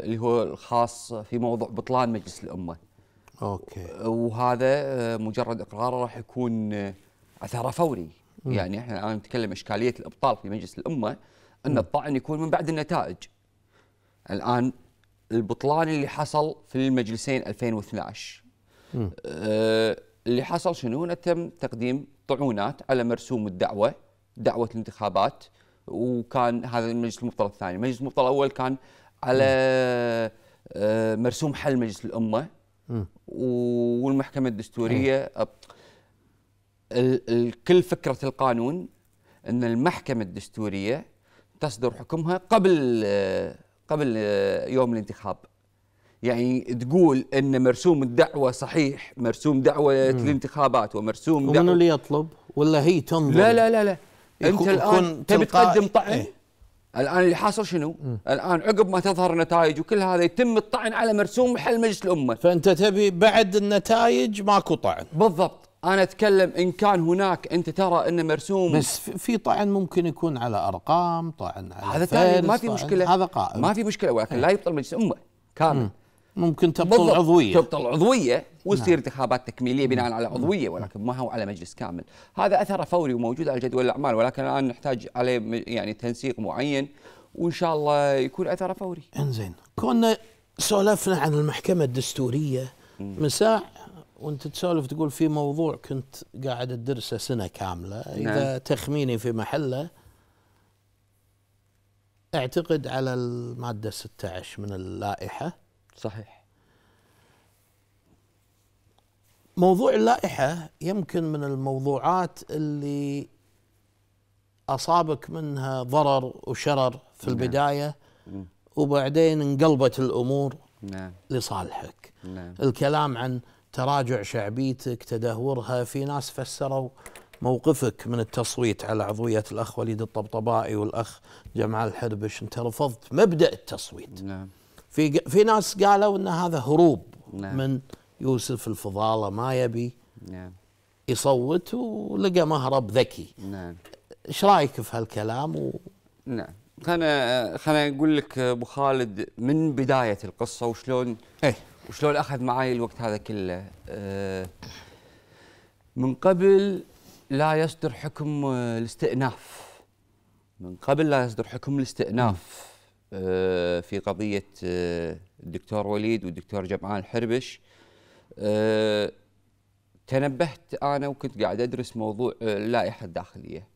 اللي هو الخاص في موضوع بطلان مجلس الامه. اوكي وهذا آه، مجرد اقراره راح يكون آه، اثاره فوري م. يعني احنا الان نتكلم اشكاليه الابطال في مجلس الامه ان م. الطعن يكون من بعد النتائج الان البطلان اللي حصل في المجلسين 2012 أه اللي حصل شنو انه تم تقديم طعونات على مرسوم الدعوه دعوه الانتخابات وكان هذا المجلس المبطل الثاني المجلس المبطل الاول كان على آه، مرسوم حل مجلس الامه والمحكمه الدستوريه الكل فكره القانون ان المحكمه الدستوريه تصدر حكمها قبل قبل يوم الانتخاب يعني تقول ان مرسوم الدعوه صحيح مرسوم دعوه مم. الانتخابات ومرسوم ومن ومنو اللي يطلب ولا هي تنظر لا لا لا لا انت الان تبي تقدم طعن ايه؟ الان اللي حاصل شنو؟ م. الان عقب ما تظهر النتائج وكل هذا يتم الطعن على مرسوم حل مجلس الامه. فانت تبي بعد النتائج ماكو طعن. بالضبط، انا اتكلم ان كان هناك انت ترى ان مرسوم بس في طعن ممكن يكون على ارقام، طعن على هذا ما في مشكله هذا قائم ما في مشكله ولكن إيه. لا يبطل مجلس الامه كامل. م. ممكن تبطل بالضبط. عضويه تبطل عضويه وتصير نعم. انتخابات تكميليه نعم. بناء على نعم. عضويه ولكن ما هو على مجلس كامل، هذا اثره فوري وموجود على جدول الاعمال ولكن الان نحتاج عليه يعني تنسيق معين وان شاء الله يكون اثره فوري. انزين، كنا سولفنا عن المحكمه الدستوريه من ساعه وانت تسولف تقول في موضوع كنت قاعد تدرسه سنه كامله، اذا نعم. تخميني في محله اعتقد على الماده 16 من اللائحه صحيح موضوع اللائحة يمكن من الموضوعات اللي أصابك منها ضرر وشرر في نعم. البداية نعم. وبعدين انقلبت الأمور نعم. لصالحك نعم. الكلام عن تراجع شعبيتك تدهورها في ناس فسروا موقفك من التصويت على عضوية الأخ وليد الطبطبائي والأخ جمال الحربش أنت رفضت مبدأ التصويت نعم. في في ناس قالوا ان هذا هروب نعم. من يوسف الفضاله ما يبي نعم. يصوت ولقى مهرب ذكي نعم ايش رايك في هالكلام و... نعم خلنا خلنا اقول لك ابو خالد من بدايه القصه وشلون ايه وشلون اخذ معي الوقت هذا كله أه من قبل لا يصدر حكم آه، الاستئناف من قبل لا يصدر حكم الاستئناف آه، في قضية آه، الدكتور وليد والدكتور جمعان الحربش آه، تنبهت أنا وكنت قاعد أدرس موضوع اللائحة الداخلية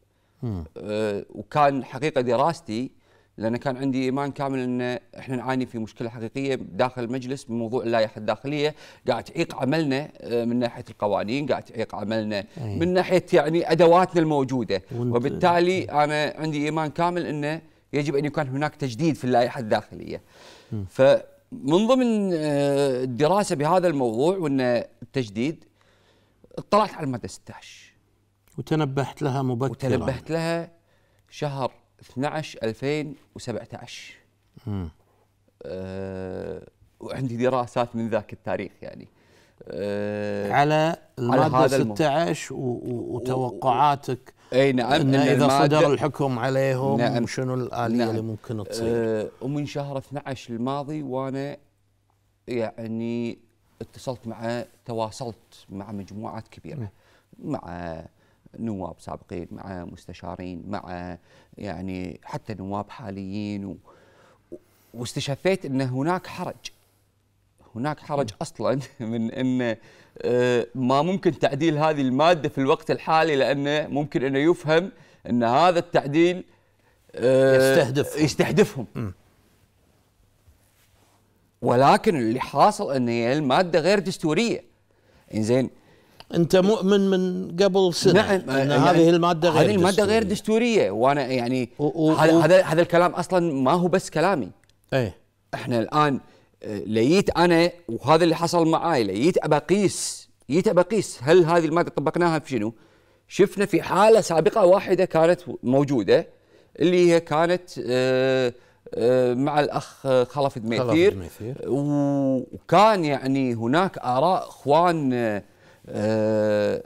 وكان حقيقة دراستي لأن كان عندي إيمان كامل أن إحنا نعاني في مشكلة حقيقية داخل المجلس بموضوع اللائحة الداخلية قاعد تعيق عملنا من ناحية القوانين قاعد تعيق عملنا من ناحية يعني أدواتنا الموجودة وبالتالي أنا عندي إيمان كامل أنه يجب أن يكون هناك تجديد في اللائحة الداخلية فمن ضمن آه، الدراسة بهذا الموضوع وأن التجديد اطلعت على المادة 16 وتنبهت لها مبكرا وتنبهت لها شهر 12 2017 امم أه وعندي دراسات من ذاك التاريخ يعني أه على الماده على 16 وتوقعاتك اي نعم إن اذا صدر الحكم عليهم نعم شنو الاليه نعم اللي ممكن آه، تصير أه ومن شهر 12 الماضي وانا يعني اتصلت مع تواصلت مع مجموعات كبيره نعم. مع نواب سابقين مع مستشارين مع يعني حتى نواب حاليين و واستشفيت ان هناك حرج هناك حرج نعم. اصلا من ان آه، ما ممكن تعديل هذه الماده في الوقت الحالي لانه ممكن انه يفهم ان هذا التعديل يستهدف آه، يستهدفهم ولكن اللي حاصل ان هي الماده غير دستوريه انزين انت مؤمن من قبل سنه نعم ان هذه الماده غير هذه الماده غير دستوريه وانا يعني هذا هذا الكلام اصلا ما هو بس كلامي ايه احنا الان ليت انا وهذا اللي حصل معاي ليت ابى اقيس جيت ابى اقيس هل هذه الماده طبقناها في شنو؟ شفنا في حاله سابقه واحده كانت موجوده اللي هي كانت آه، آه، مع الاخ خلف دميثير وكان يعني هناك اراء اخوان آه،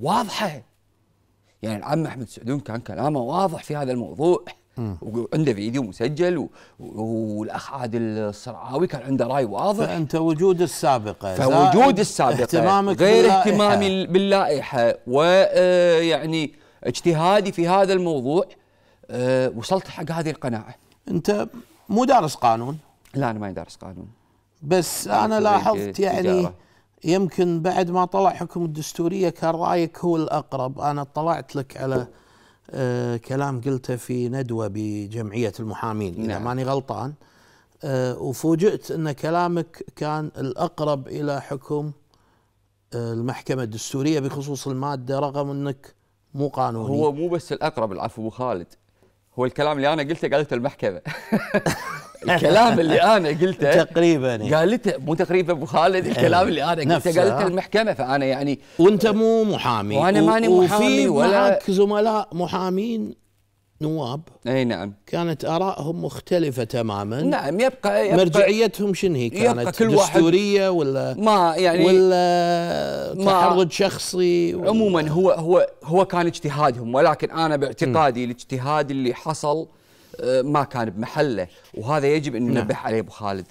واضحه يعني العم احمد سعدون كان كلامه واضح في هذا الموضوع وعنده فيديو مسجل والاخ عادل الصرعاوي كان عنده راي واضح فانت وجود السابقه فوجود السابقه اهتمامك غير باللائحة. اهتمامي باللائحه ويعني آه، اجتهادي في هذا الموضوع آه، وصلت حق هذه القناعه انت مو دارس قانون لا انا ما دارس قانون بس انا لاحظت يعني يمكن بعد ما طلع حكم الدستوريه كان رايك هو الاقرب انا طلعت لك على آه، كلام قلته في ندوه بجمعيه المحامين نعم. اذا ماني غلطان آه، وفوجئت ان كلامك كان الاقرب الى حكم آه، المحكمه الدستوريه بخصوص الماده رغم انك مو قانوني هو مو بس الاقرب العفو ابو خالد هو الكلام اللي انا قلته قالته المحكمه الكلام اللي انا قلته تقريبا قالته مو تقريبا ابو خالد إيه. الكلام اللي انا قلته قالته المحكمه فانا يعني وانت مو محامي وانا ماني محامي وفي ولا معك زملاء محامين نواب اي نعم كانت ارائهم مختلفه تماما نعم يبقى, يبقى مرجعيتهم شنو هي كانت يبقى كل دستوريه ولا ما يعني ولا تحرض شخصي عموما هو هو هو كان اجتهادهم ولكن انا باعتقادي م. الاجتهاد اللي حصل آه، ما كان بمحله وهذا يجب ان نعم. ننبه عليه ابو خالد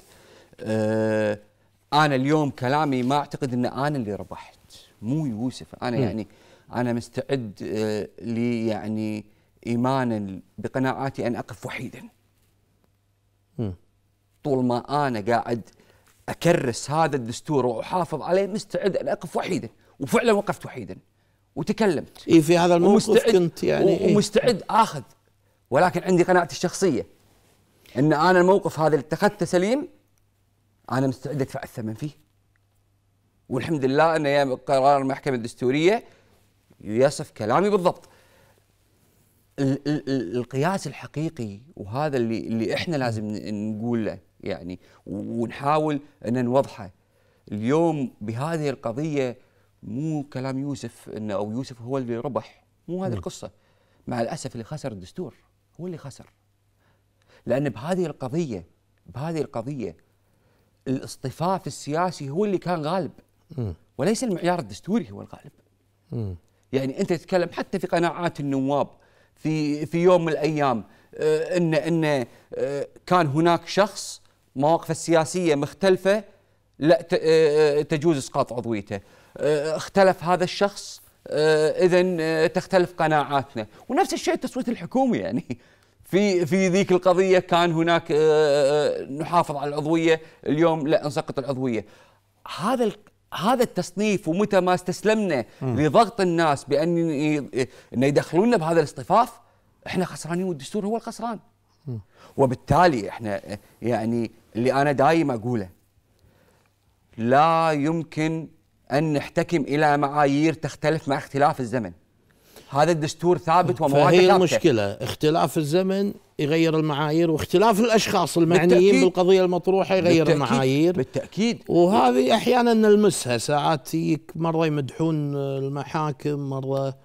آه، انا اليوم كلامي ما اعتقد ان انا اللي ربحت مو يوسف انا م. يعني انا مستعد آه، لي يعني إيمانا بقناعاتي أن أقف وحيدا طول ما أنا قاعد أكرس هذا الدستور وأحافظ عليه مستعد أن أقف وحيدا وفعلا وقفت وحيدا وتكلمت إيه في هذا الموقف كنت يعني إيه؟ ومستعد آخذ ولكن عندي قناعتي الشخصية أن أنا الموقف هذا اللي اتخذته سليم أنا مستعد أدفع الثمن فيه والحمد لله أن قرار المحكمة الدستورية يصف كلامي بالضبط القياس الحقيقي وهذا اللي اللي احنا لازم نقوله يعني ونحاول ان نوضحه اليوم بهذه القضيه مو كلام يوسف انه او يوسف هو اللي ربح مو هذه نعم. القصه مع الاسف اللي خسر الدستور هو اللي خسر لان بهذه القضيه بهذه القضيه الاصطفاف السياسي هو اللي كان غالب وليس المعيار الدستوري هو الغالب يعني انت تتكلم حتى في قناعات النواب في في يوم من الايام آه، ان ان آه، كان هناك شخص مواقفه السياسيه مختلفه لا آه، تجوز اسقاط عضويته اختلف هذا الشخص اذا تختلف قناعاتنا ونفس الشيء التصويت الحكومي يعني في في ذيك القضيه كان هناك نحافظ على العضويه اليوم لا نسقط العضويه هذا هذا التصنيف ومتى ما استسلمنا مم. لضغط الناس بان ان يدخلونا بهذا الاصطفاف احنا خسرانين والدستور هو الخسران وبالتالي احنا يعني اللي انا دائما اقوله لا يمكن ان نحتكم الى معايير تختلف مع اختلاف الزمن هذا الدستور ثابت ومواد ثابته هي المشكله اختلاف الزمن يغير المعايير واختلاف الاشخاص المعنيين بالتأكيد بالقضيه المطروحه يغير بالتأكيد المعايير بالتاكيد وهذه احيانا نلمسها ساعات تجيك مره يمدحون المحاكم مره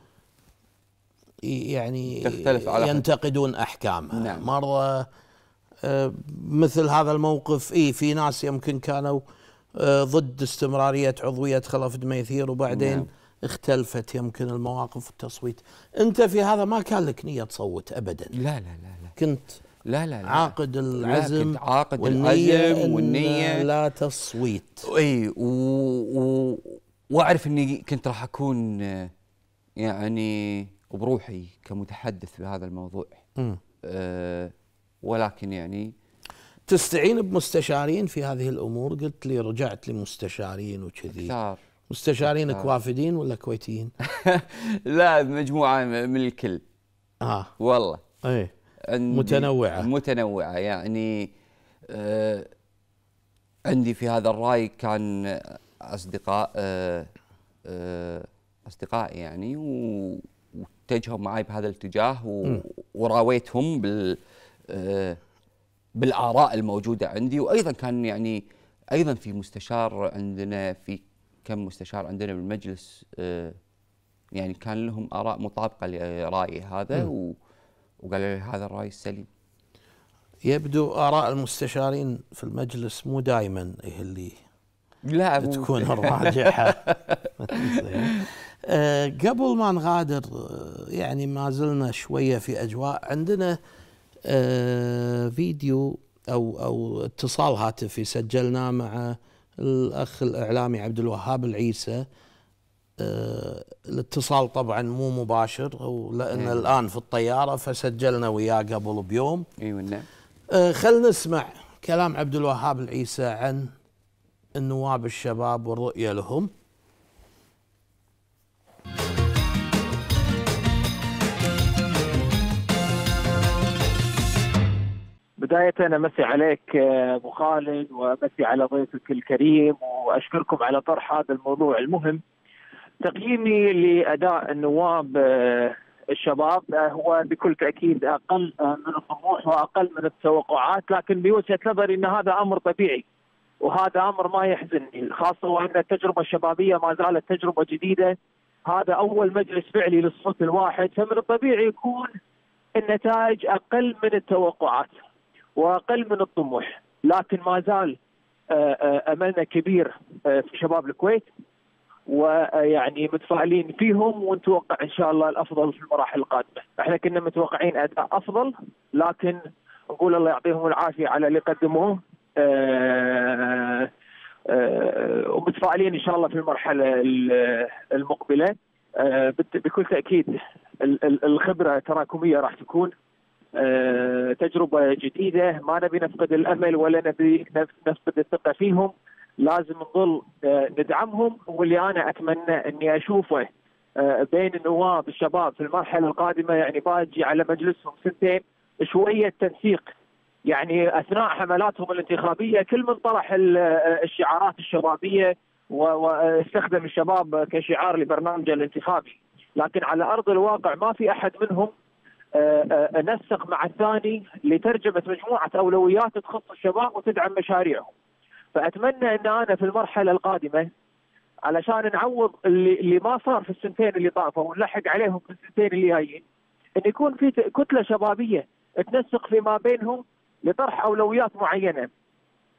يعني تختلف على ينتقدون احكامها نعم. مره آه، مثل هذا الموقف اي في ناس يمكن كانوا آه، ضد استمراريه عضويه خلف دميثير وبعدين نعم. اختلفت يمكن المواقف والتصويت انت في هذا ما كان لك نيه تصوت ابدا لا لا لا, لا. كنت لا لا لا عاقد العزم عاقد والنية العزم والنية لا تصويت اي واعرف اني كنت راح اكون يعني بروحي كمتحدث بهذا الموضوع م. أه ولكن يعني تستعين بمستشارين في هذه الامور قلت لي رجعت لمستشارين وكذي كثار مستشارينك آه. وافدين ولا كويتيين؟ لا مجموعه من الكل اه والله ايه متنوعه متنوعه يعني آه عندي في هذا الراي كان اصدقاء آه آه اصدقائي يعني واتجهوا معي بهذا الاتجاه وراويتهم بال آه، بالاراء الموجوده عندي وايضا كان يعني ايضا في مستشار عندنا في كم مستشار عندنا بالمجلس آه، يعني كان لهم اراء مطابقه لرايي هذا وقالوا لي هذا الراي السليم يبدو اراء المستشارين في المجلس مو دائما هي اللي لا تكون الراجحه آه، قبل ما نغادر آه، يعني ما زلنا شويه في اجواء عندنا فيديو او او اتصال هاتفي سجلناه مع الاخ الاعلامي عبد الوهاب العيسى آه، الاتصال طبعا مو مباشر لان نعم. الان في الطياره فسجلنا وياه قبل بيوم ايوه نعم نسمع كلام عبد الوهاب العيسى عن النواب الشباب والرؤيه لهم بداية أمسي عليك آه، أبو خالد وأمسي على ضيفك الكريم وأشكركم على طرح هذا الموضوع المهم تقييمي لأداء النواب آه، الشباب آه، هو بكل تأكيد أقل من الطموح وأقل من التوقعات لكن بوجهة نظري أن هذا أمر طبيعي وهذا أمر ما يحزنني خاصة وأن التجربة الشبابية ما زالت تجربة جديدة هذا أول مجلس فعلي للصوت الواحد فمن الطبيعي يكون النتائج أقل من التوقعات واقل من الطموح لكن ما زال آه، آه، املنا كبير آه، في شباب الكويت ويعني متفائلين فيهم ونتوقع ان شاء الله الافضل في المراحل القادمه، احنا كنا متوقعين اداء افضل لكن نقول الله يعطيهم العافيه على اللي قدموه ومتفائلين ان شاء الله في المرحله المقبله بكل تاكيد الخبره تراكميه راح تكون آه، تجربه جديده ما نبي نفقد الامل ولا نبي نفقد الثقه فيهم لازم نظل آه، ندعمهم واللي انا اتمنى اني اشوفه آه، بين النواب الشباب في المرحله القادمه يعني باجي على مجلسهم سنتين شويه تنسيق يعني اثناء حملاتهم الانتخابيه كل من طرح الشعارات الشبابيه واستخدم الشباب كشعار لبرنامجه الانتخابي لكن على ارض الواقع ما في احد منهم انسق آه، آه، مع الثاني لترجمه مجموعه اولويات تخص الشباب وتدعم مشاريعهم. فاتمنى ان انا في المرحله القادمه علشان نعوض اللي, اللي ما صار في السنتين اللي طافوا ونلحق عليهم في السنتين اللي جايين ان يكون في كتله شبابيه تنسق فيما بينهم لطرح اولويات معينه.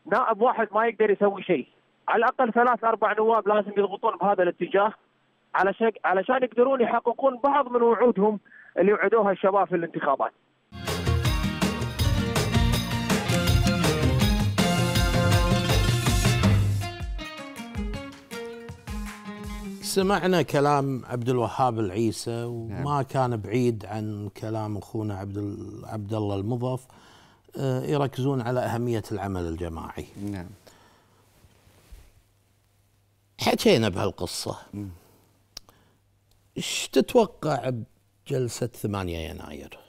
نائب واحد ما يقدر يسوي شيء، على الاقل ثلاث اربع نواب لازم يضغطون بهذا الاتجاه علشان علشان يقدرون يحققون بعض من وعودهم اللي وعدوها الشباب في الانتخابات سمعنا كلام عبد الوهاب العيسى نعم. وما كان بعيد عن كلام اخونا عبد عبد الله المضاف آه، يركزون على اهميه العمل الجماعي. نعم. حكينا بهالقصه. ايش تتوقع جلسة 8 يناير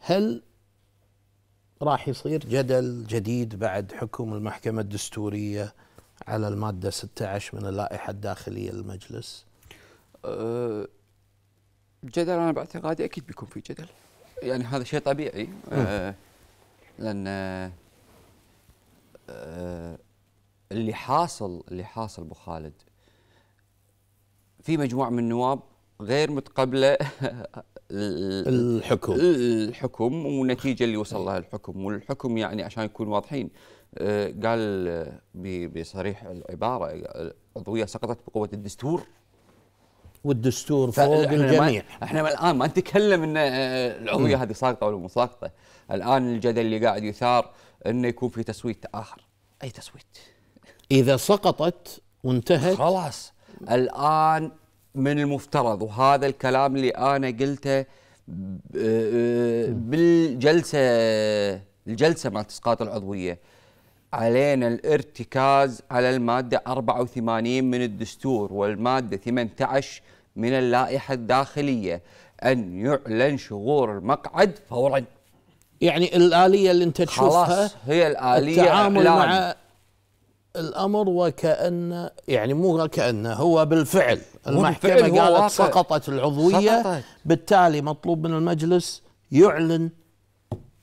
هل راح يصير جدل جديد بعد حكم المحكمة الدستورية على المادة 16 من اللائحة الداخلية للمجلس؟ أه، جدل أنا باعتقادي أكيد بيكون في جدل يعني هذا شيء طبيعي أه، لأن أه، اللي حاصل اللي حاصل أبو خالد في مجموعة من النواب غير متقبله الحكم الحكم والنتيجه اللي وصل لها الحكم والحكم يعني عشان يكون واضحين آه، قال بصريح العباره العضويه سقطت بقوه الدستور والدستور فوق الجميع احنا ما الان ما نتكلم ان آه، العضويه هذه ساقطه ولا مو ساقطه الان الجدل اللي قاعد يثار انه يكون في تصويت اخر اي تصويت اذا سقطت وانتهت خلاص الان من المفترض وهذا الكلام اللي انا قلته آه، بالجلسه الجلسه مع اسقاط العضويه علينا الارتكاز على الماده 84 من الدستور والماده 18 من اللائحه الداخليه ان يعلن شغور المقعد فورا يعني الاليه اللي انت تشوفها خلاص هي الاليه التعامل مع الامر وكان يعني مو كانه هو بالفعل المحكمه قالت سقطت العضويه سقطت. بالتالي مطلوب من المجلس يعلن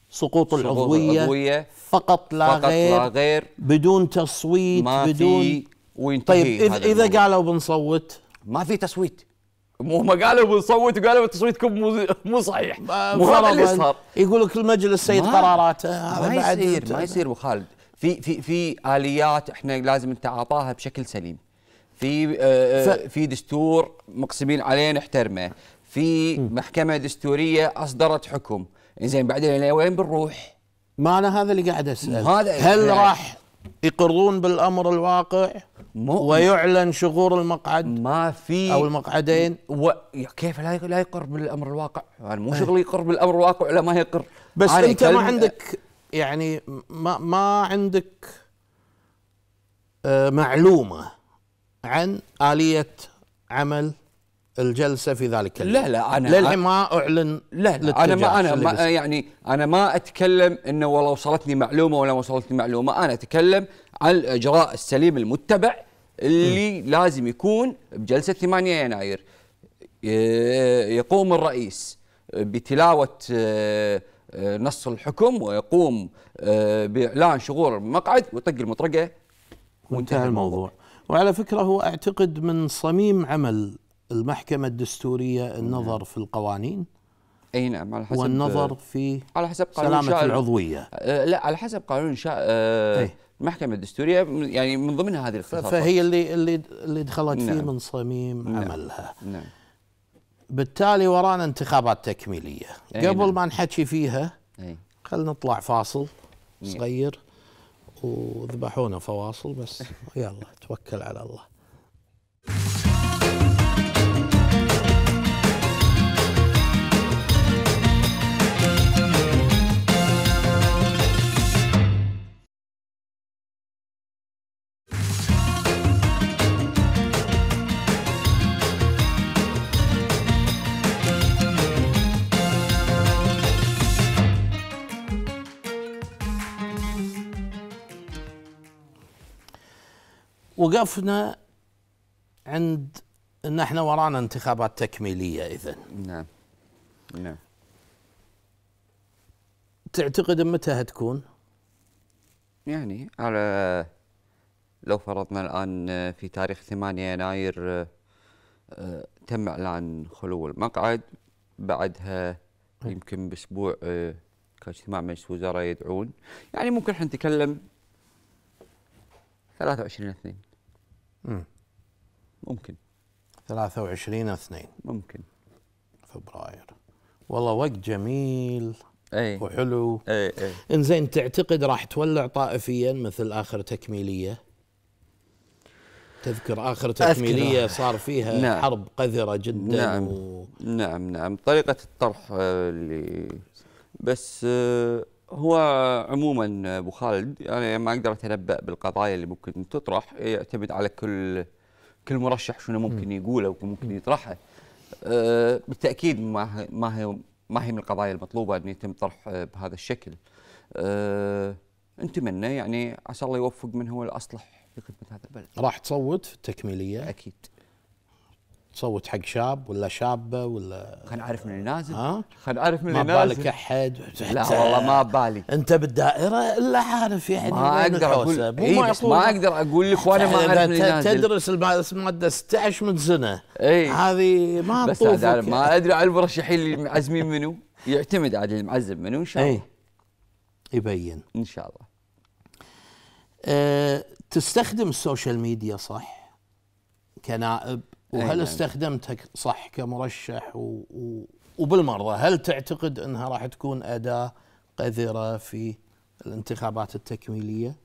سقوط العضوية, العضوية فقط لا فقط غير, لا غير بدون تصويت ما بدون في وينتهي طيب إذا, إذا قالوا بنصوت ما في تصويت مو هم قالوا بنصوت وقالوا تصويتكم مو مو صحيح مو هذا اللي صار يقول لك المجلس سيد قراراته هذا ما يصير ما يصير ابو خالد في في في اليات احنا لازم نتعاطاها بشكل سليم في آه, آه، في دستور مقسمين عليه نحترمه في محكمه دستوريه اصدرت حكم زين بعدين وين بنروح ما انا هذا اللي قاعد اسال هذا هل راح يقرون بالامر الواقع ويعلن شغور المقعد ما في او المقعدين و... كيف لا يقر بالامر الواقع؟ انا يعني مو شغلي يقر بالامر الواقع ولا ما يقر بس انت كلمة... ما عندك يعني ما ما عندك آه، معلومه عن اليه عمل الجلسه في ذلك اليوم لا لا انا للحين ما اعلن لا, لا انا ما انا ما يعني انا ما اتكلم انه والله وصلتني معلومه ولا وصلتني معلومه انا اتكلم عن الاجراء السليم المتبع اللي م. لازم يكون بجلسه 8 يناير يقوم الرئيس بتلاوه آه، آه، نص الحكم ويقوم آه، باعلان شغور المقعد ويطق المطرقه وانتهى الموضوع وعلى فكره هو اعتقد من صميم عمل المحكمه الدستوريه النظر في القوانين اي نعم على حسب والنظر آه، في على حسب قانون سلامه العضويه لا على حسب قانون انشاء إيه. المحكمه الدستوريه يعني من ضمنها هذه الاختصاصات فهي اللي اللي اللي دخلت نعم. فيه من صميم نعم. عملها نعم بالتالي ورانا انتخابات تكميليه أينا. قبل نعم. ما نحكي فيها خل نطلع فاصل صغير وذبحونا فواصل بس يلا توكل على الله وقفنا عند ان احنا ورانا انتخابات تكميليه اذا نعم نعم تعتقد متى هتكون؟ يعني على لو فرضنا الان في تاريخ 8 يناير آه، آه، تم اعلان خلو المقعد بعدها طيب. يمكن باسبوع آه، كاجتماع مجلس وزراء يدعون يعني ممكن احنا نتكلم 23 2 امم ممكن 23 2 ممكن فبراير والله وقت جميل اي وحلو اي اي انزين تعتقد راح تولع طائفيا مثل اخر تكميليه؟ تذكر اخر تكميليه صار فيها نعم حرب قذره جدا نعم و... نعم نعم طريقه الطرح آه، اللي بس آه، هو عموما ابو خالد انا ما اقدر اتنبا بالقضايا اللي ممكن تطرح إيه، يعتمد على كل كل مرشح شنو ممكن يقوله وممكن يطرحه أه بالتاكيد ما هي ما هي ما هي من القضايا المطلوبه ان يتم طرح بهذا الشكل أه نتمنى يعني عسى الله يوفق من هو الاصلح لخدمه هذا البلد راح تصوت في التكميليه اكيد تصوت حق شاب ولا شابه ولا خل نعرف من اللي نازل ها خل نعرف من اللي نازل ما بالك احد لا والله ما ببالي انت بالدائره الا عارف يعني ما اقدر اقول اي ما اقدر اقول لك وانا ما اعرف من النازل انت تدرس الماده 16 من سنه اي هذه ما بس ما يعني. ادري على المرشحين اللي معزمين منو يعتمد على المعزم منو ان شاء الله اي يبين ان شاء الله أه تستخدم السوشيال ميديا صح كنائب وهل أي استخدمتك استخدمتها صح كمرشح و... و... وبالمرضى هل تعتقد أنها راح تكون أداة قذرة في الانتخابات التكميلية؟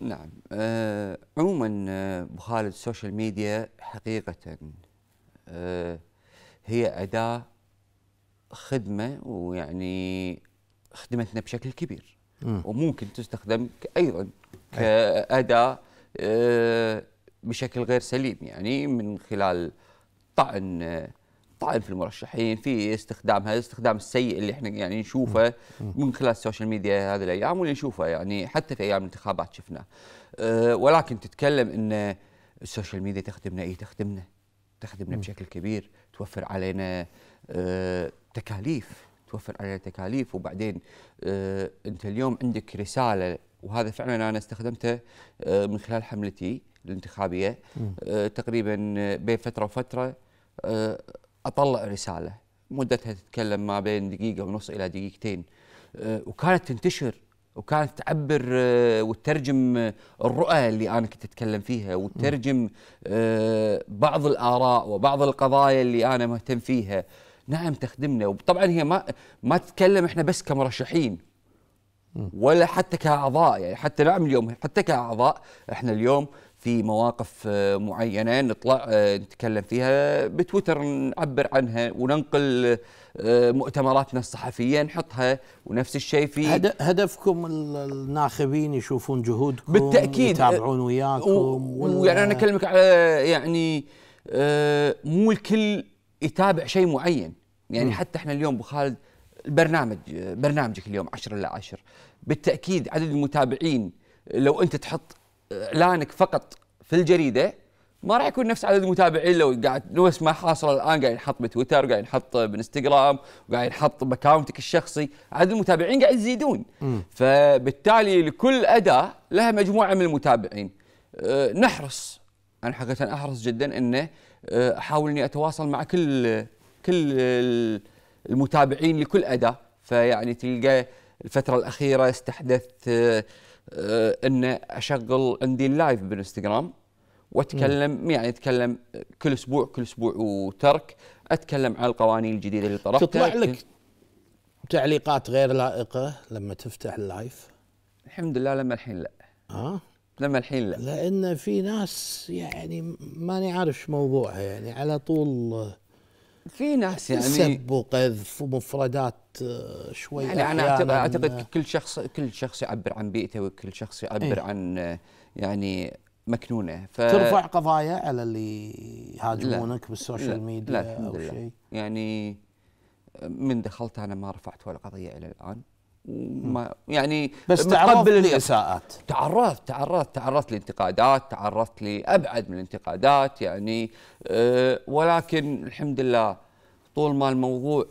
نعم أه عموما آه، ابو خالد السوشيال ميديا حقيقه أه هي اداه خدمه ويعني خدمتنا بشكل كبير م. وممكن تستخدم ايضا كاداه أه بشكل غير سليم يعني من خلال طعن طعن في المرشحين في استخدام هذا الاستخدام السيء اللي احنا يعني نشوفه من خلال السوشيال ميديا هذه الايام واللي نشوفه يعني حتى في ايام الانتخابات شفناه أه ولكن تتكلم ان السوشيال ميديا تخدمنا اي تخدمنا تخدمنا بشكل كبير توفر علينا أه تكاليف توفر علينا تكاليف وبعدين أه انت اليوم عندك رساله وهذا فعلا انا استخدمته أه، من خلال حملتي الانتخابيه آه، تقريبا آه، بين فتره وفتره آه، اطلع رساله مدتها تتكلم ما بين دقيقه ونص الى دقيقتين وكانت تنتشر وكانت تعبر وترجم الرؤى اللي انا كنت اتكلم فيها آه بعض الاراء وبعض القضايا اللي انا مهتم فيها نعم تخدمنا وطبعا هي ما ما تتكلم احنا بس كمرشحين ولا حتى كاعضاء يعني حتى نعم اليوم حتى كاعضاء احنا اليوم في مواقف آه، معينه نطلع آه، نتكلم فيها بتويتر نعبر عنها وننقل آه، مؤتمراتنا الصحفيه نحطها ونفس الشيء في هدفكم الناخبين يشوفون جهودكم بالتاكيد يتابعون وياكم و... ويعني انا اكلمك على يعني مو الكل يتابع شيء معين يعني م. حتى احنا اليوم ابو خالد البرنامج برنامجك اليوم 10 ل 10 بالتاكيد عدد المتابعين لو انت تحط اعلانك فقط في الجريده ما راح يكون نفس عدد المتابعين لو قاعد نفس ما حاصل الان قاعد ينحط بتويتر وقاعد ينحط بانستغرام وقاعد ينحط باكونتك الشخصي عدد المتابعين قاعد يزيدون فبالتالي لكل اداه لها مجموعه من المتابعين أه نحرص انا حقيقه احرص جدا انه أه، احاول اني اتواصل مع كل كل المتابعين لكل اداه فيعني تلقى الفتره الاخيره استحدثت آه، ان اشغل عندي اللايف بالانستغرام واتكلم يعني اتكلم كل اسبوع كل اسبوع وترك اتكلم عن القوانين الجديده اللي طرحتها تطلع لك إيه. تعليقات غير لائقه لما تفتح اللايف الحمد لله لما الحين لا اه لما الحين لا لان في ناس يعني ماني عارف موضوعها يعني على طول في ناس يعني سب وقذف ومفردات آه، شوي يعني انا اعتقد اعتقد آه. كل شخص كل شخص يعبر عن بيئته وكل شخص يعبر ايه؟ عن آه، يعني مكنونه ف... ترفع قضايا على اللي يهاجمونك بالسوشيال ميديا لا او شيء يعني من دخلت انا ما رفعت ولا قضيه الى الان وما يعني بس تعرضت للاساءات تعرضت تعرضت تعرضت لانتقادات تعرضت لابعد من الانتقادات يعني أه ولكن الحمد لله طول ما الموضوع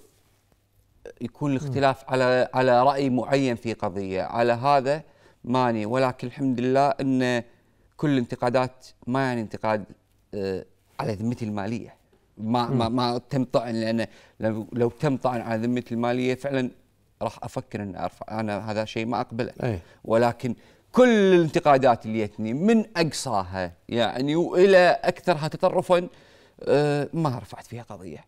يكون الاختلاف على على راي معين في قضيه على هذا ماني ولكن الحمد لله ان كل الانتقادات ما يعني انتقاد أه على ذمتي الماليه ما ما ما تم طعن لان لو تم طعن على ذمتي الماليه فعلا راح افكر اني ارفع انا هذا شيء ما اقبله ولكن كل الانتقادات اللي جتني من اقصاها يعني والى اكثرها تطرفا آه، ما رفعت فيها قضيه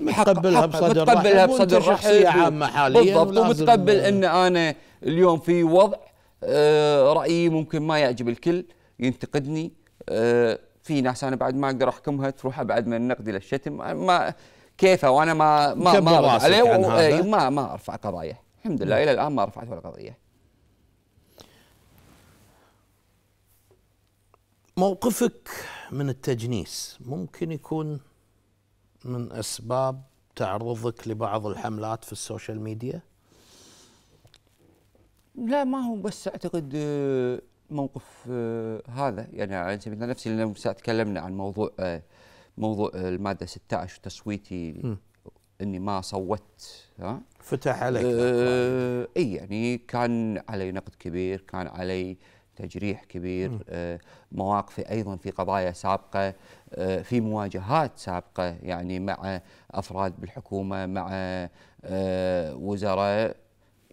متقبلها بصدر متقبلها بصدر شخصيه عامه حاليا بالضبط ومتقبل ان انا اليوم في وضع آه، رايي ممكن ما يعجب الكل ينتقدني آه، في ناس انا بعد ما اقدر احكمها تروح بعد من النقد الى الشتم ما كيف وانا ما ما ما عليه و... إيه، ما ما ارفع قضايا الحمد لله نعم. الى الان ما رفعت ولا قضيه موقفك من التجنيس ممكن يكون من اسباب تعرضك لبعض الحملات في السوشيال ميديا؟ لا ما هو بس اعتقد آه، موقف آه، هذا يعني على سبيل نفسي لان تكلمنا عن موضوع آه، موضوع آه، الماده 16 وتصويتي اني ما صوت ها فتح عليك آه اي يعني كان علي نقد كبير كان علي تجريح كبير آه مواقفي ايضا في قضايا سابقه آه في مواجهات سابقه يعني مع افراد بالحكومه مع آه وزراء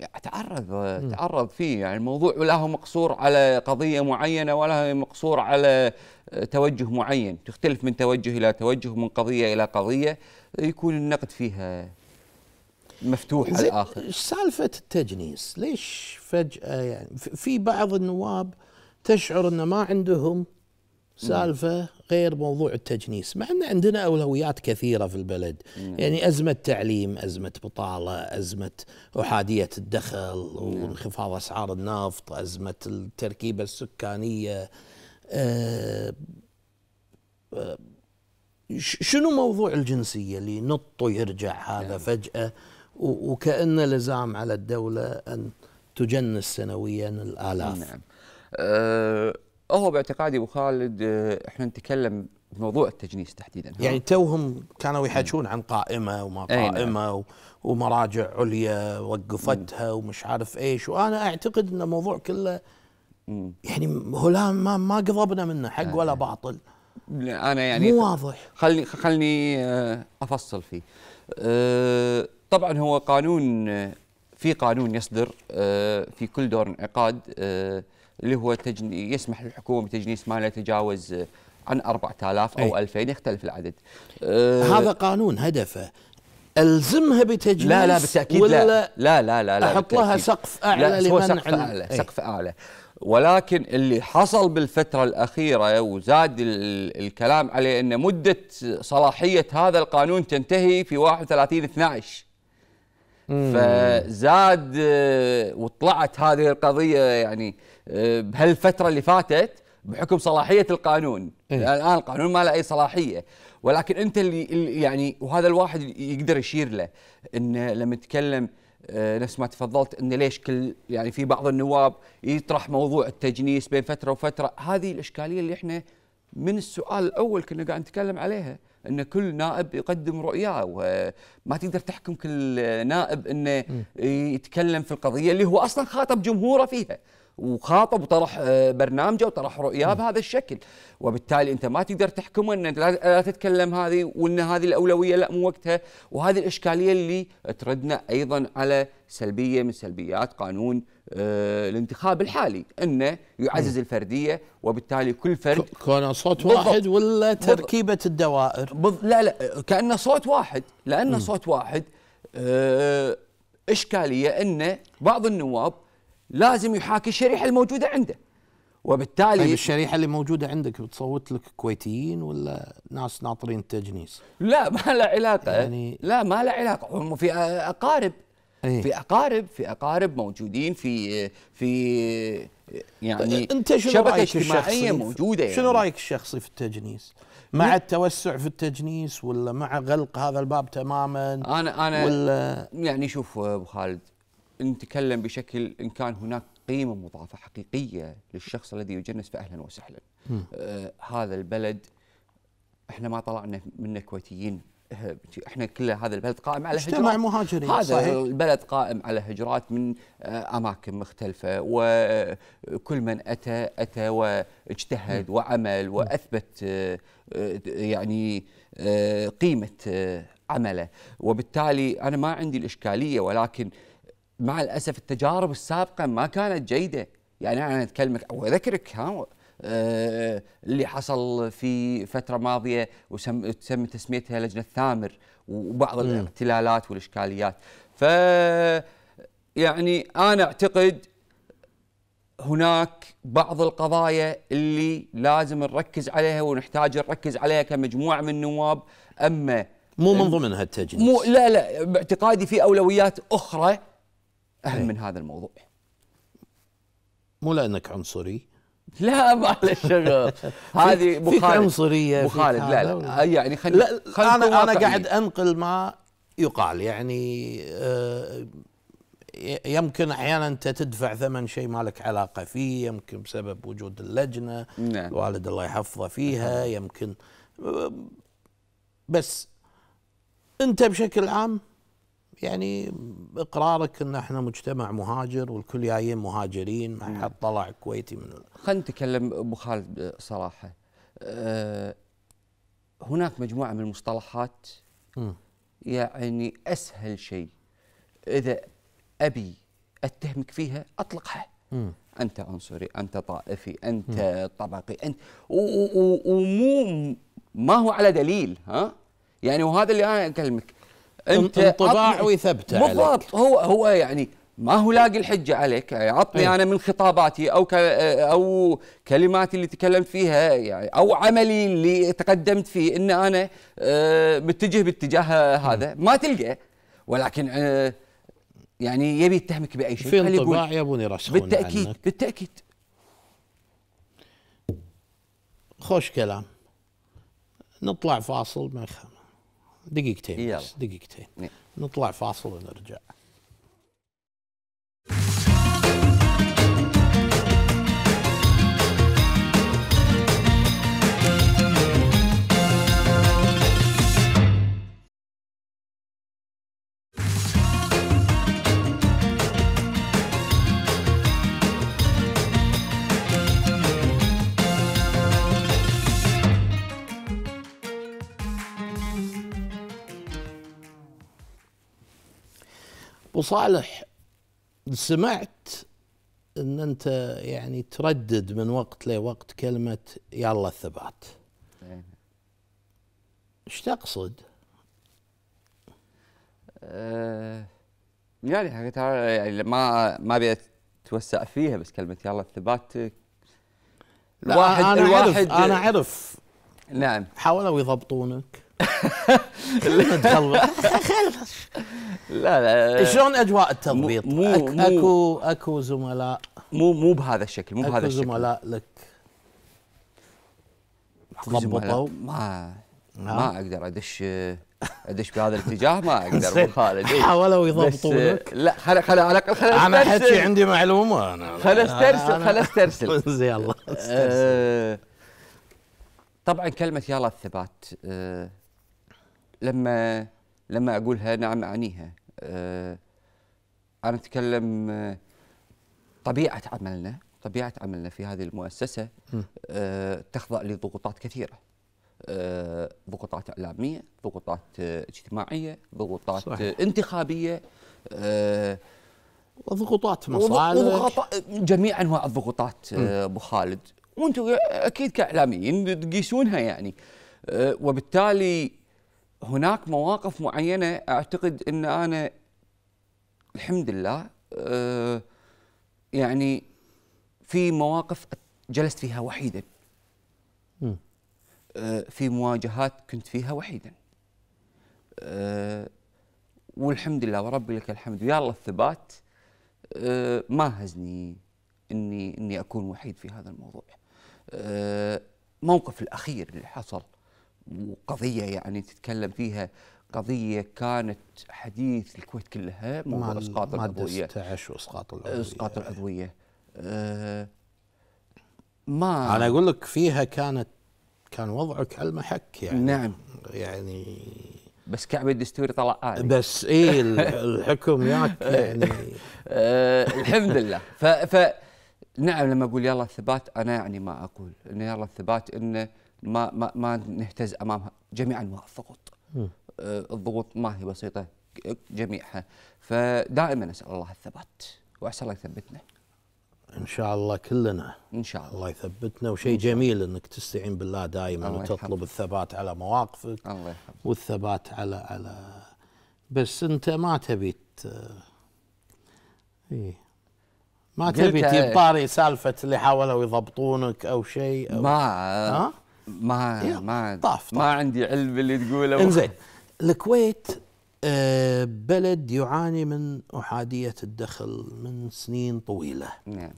تعرض تعرض فيه يعني الموضوع لا هو مقصور على قضيه معينه ولا هو مقصور على آه، توجه معين تختلف من توجه الى توجه من قضيه الى قضيه يكون النقد فيها مفتوح على الاخر سالفه التجنيس ليش فجاه يعني في بعض النواب تشعر ان ما عندهم سالفه غير موضوع التجنيس مع ان عندنا اولويات كثيره في البلد يعني ازمه تعليم ازمه بطاله ازمه احاديه الدخل وانخفاض اسعار النفط ازمه التركيبه السكانيه أه, آه، شنو موضوع الجنسيه اللي نط ويرجع هذا نعم. فجاه وكأن لزام على الدوله ان تجنس سنويا الالاف نعم. أه هو باعتقادي ابو خالد آه، احنا نتكلم بموضوع التجنيس تحديدا يعني توهم كانوا يحكون عن قائمه وما نعم. قائمه و... ومراجع عليا وقفتها ومش عارف ايش وانا اعتقد ان الموضوع كله يعني هلام ما ما قضبنا منه حق ولا نعم. باطل انا يعني مو واضح خلني خلني آه، افصل فيه أه طبعا هو قانون آه، في قانون يصدر في كل دور انعقاد اللي هو تجني يسمح للحكومه بتجنيس ما لا يتجاوز عن 4000 او 2000 يختلف العدد أه،, أه هذا قانون هدفه الزمها بتجنيس لا لا بالتاكيد ولا لا لا لا لا, لا احط لها سقف اعلى لا لمن سقف اعلى أعلى سقف اعلى ولكن اللي حصل بالفتره الاخيره وزاد الكلام عليه ان مده صلاحيه هذا القانون تنتهي في 31 12 فزاد آه، وطلعت هذه القضيه يعني بهالفتره اللي فاتت بحكم صلاحيه القانون إيه؟ يعني الان القانون ما له اي صلاحيه ولكن انت اللي, يعني وهذا الواحد يقدر يشير له انه لما تتكلم آه، نفس ما تفضلت انه ليش كل يعني في بعض النواب يطرح موضوع التجنيس بين فتره وفتره هذه الاشكاليه اللي احنا من السؤال الاول كنا قاعد نتكلم عليها ان كل نائب يقدم رؤياه وما تقدر تحكم كل نائب انه إيه. يتكلم في القضيه اللي هو اصلا خاطب جمهوره فيها وخاطب وطرح آه، برنامجه وطرح رؤياه بهذا الشكل وبالتالي انت ما تقدر تحكمه ان انت لا تتكلم هذه وان هذه الاولويه لا مو وقتها وهذه الاشكاليه اللي تردنا ايضا على سلبيه من سلبيات قانون آه، الانتخاب الحالي انه يعزز الفرديه وبالتالي كل فرد كونه صوت واحد ولا تركيبه الدوائر لا لا كانه صوت واحد لانه صوت واحد آه، اشكاليه ان بعض النواب لازم يحاكي الشريحه الموجوده عنده وبالتالي طيب الشريحه اللي موجوده عندك بتصوت لك كويتيين ولا ناس ناطرين التجنيس؟ لا ما له علاقه يعني لا ما له علاقه هم في اقارب ايه؟ في اقارب في اقارب موجودين في في يعني طيب، انت شنو شبكه رأيك الشخصي موجوده يعني شنو رايك الشخصي في التجنيس؟ مع التوسع في التجنيس ولا مع غلق هذا الباب تماما؟ انا انا ولا يعني شوف ابو خالد نتكلم بشكل ان كان هناك قيمه مضافه حقيقيه للشخص الذي يجنس فاهلا وسهلا. آه هذا البلد احنا ما طلعنا منه كويتيين آه، احنا كل هذا البلد قائم على هجرات مجتمع مهاجري هذا صحيح. البلد قائم على هجرات من آه، اماكن مختلفه وكل آه، من اتى اتى واجتهد م. وعمل واثبت يعني قيمه عمله وبالتالي انا ما عندي الاشكاليه ولكن مع الاسف التجارب السابقه ما كانت جيده يعني انا اتكلمك او اذكرك ها آه، اللي حصل في فتره ماضيه وتم تسميتها لجنه ثامر وبعض الاختلالات والاشكاليات ف يعني انا اعتقد هناك بعض القضايا اللي لازم نركز عليها ونحتاج نركز عليها كمجموعه من النواب اما مو من ضمنها التجنيس مو لا لا باعتقادي في اولويات اخرى اهم إيه. من هذا الموضوع مو لانك عنصري لا له شغل هذه ابو خالد عنصريه ابو خالد لا لا يعني خلينا انا انا قاعد انقل ما يقال يعني آه، يمكن احيانا انت تدفع ثمن شيء ما لك علاقه فيه يمكن بسبب وجود اللجنه نعم. الوالد الله يحفظه فيها نعم. يمكن بس انت بشكل عام يعني اقرارك ان احنا مجتمع مهاجر والكل جايين مهاجرين ما حد طلع كويتي من خلينا نتكلم ابو خالد صراحه أه هناك مجموعه من المصطلحات م. يعني اسهل شيء اذا ابي اتهمك فيها اطلقها م. انت عنصري انت طائفي انت م. طبقي انت ومو ما هو على دليل ها يعني وهذا اللي انا اكلمك انت انطباعي ثبت بالضبط هو هو يعني ما هو لاقي الحجه عليك عطني إيه. انا من خطاباتي او او كلماتي اللي تكلمت فيها يعني او عملي اللي تقدمت فيه ان انا آه، متجه باتجاه هذا إيه. ما تلقى ولكن آه، يعني يبي يتهمك باي شيء في انطباع يبون يرسخون بالتاكيد عنك. بالتاكيد خوش كلام نطلع فاصل ما يخاف دقيقتين يلا. دقيقتين نطلع فاصل ونرجع ابو صالح سمعت ان انت يعني تردد من وقت لوقت كلمه يلا الثبات ايش تقصد أه يعني يعني ما ما ابي اتوسع فيها بس كلمه يلا الثبات الواحد انا الواحد انا اعرف نعم حاولوا يضبطونك لا لا شلون اجواء التضبيط؟ مو اكو اكو زملاء مو مو بهذا الشكل مو بهذا الشكل اكو زملاء لك تضبطوا ما ما اقدر ادش ادش بهذا الاتجاه ما اقدر ابو خالد حاولوا يضبطونك آه، لا خل خل على الاقل خل انا احكي عندي معلومه انا خل استرسل خل استرسل زين يلا آه، طبعا كلمه يلا الثبات آه، لما لما اقولها نعم اعنيها آه، انا اتكلم آه، طبيعه عملنا طبيعه عملنا في هذه المؤسسه آه، تخضع لضغوطات كثيره ضغوطات اعلاميه ضغوطات اجتماعيه ضغوطات صحيح. انتخابيه وضغوطات مصالح جميع انواع الضغوطات ابو خالد وانتم اكيد كاعلاميين تقيسونها يعني وبالتالي هناك مواقف معينه اعتقد ان انا الحمد لله أه يعني في مواقف جلست فيها وحيدا أه في مواجهات كنت فيها وحيدا أه والحمد لله ورب لك الحمد ويا الله الثبات آه، ما هزني اني اني اكون وحيد في هذا الموضوع آه، موقف الاخير اللي حصل وقضيه يعني تتكلم فيها قضيه كانت حديث الكويت كلها موضوع اسقاط العضويه 16 واسقاط العضويه اسقاط العضويه أه ما انا اقول لك فيها كانت كان وضعك على المحك يعني نعم يعني بس كعب الدستوري طلع عالي بس اي الحكم ياك يعني آه، الحمد لله ف, ف نعم لما اقول يلا الثبات انا يعني ما اقول انه يلا الثبات انه ما ما ما نهتز امامها جميع انواع الضغوط آه، الضغوط ما هي بسيطه جميعها فدائما اسال الله الثبات واسال الله يثبتنا ان شاء الله كلنا ان شاء الله الله يثبتنا وشيء جميل انك تستعين بالله دائما وتطلب الثبات على مواقفك الله يحفظك والثبات على على بس انت ما تبي ايه ما تبي تجيب طاري سالفه اللي حاولوا يضبطونك او شيء أو ما ما ما طاف, طاف ما عندي علم اللي تقوله انزين الكويت آه، بلد يعاني من احاديه الدخل من سنين طويله نعم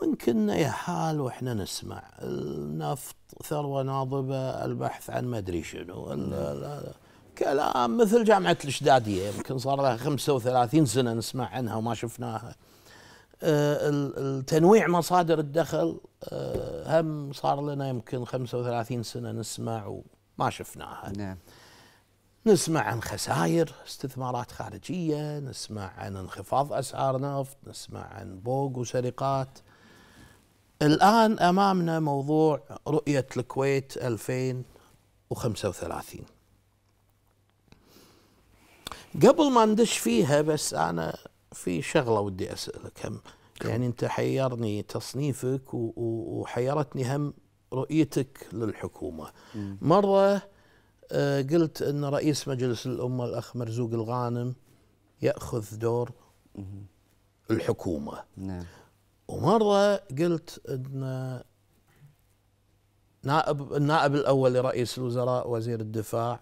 ومن كنا يا حال واحنا نسمع النفط ثروه ناضبه البحث عن ما ادري شنو نعم. كلام مثل جامعه الاشداديه يمكن صار لها 35 سنه نسمع عنها وما شفناها آه، التنويع مصادر الدخل آه، هم صار لنا يمكن 35 سنه نسمع وما شفناها نعم نسمع عن خسائر استثمارات خارجيه نسمع عن انخفاض اسعار نفط نسمع عن بوق وسرقات الان امامنا موضوع رؤيه الكويت 2035 قبل ما ندش فيها بس انا في شغله ودي اسالك هم يعني انت حيرني تصنيفك وحيرتني هم رؤيتك للحكومه مره آه، قلت ان رئيس مجلس الامه الاخ مرزوق الغانم ياخذ دور الحكومه نعم ومره قلت ان نائب النائب الاول لرئيس الوزراء وزير الدفاع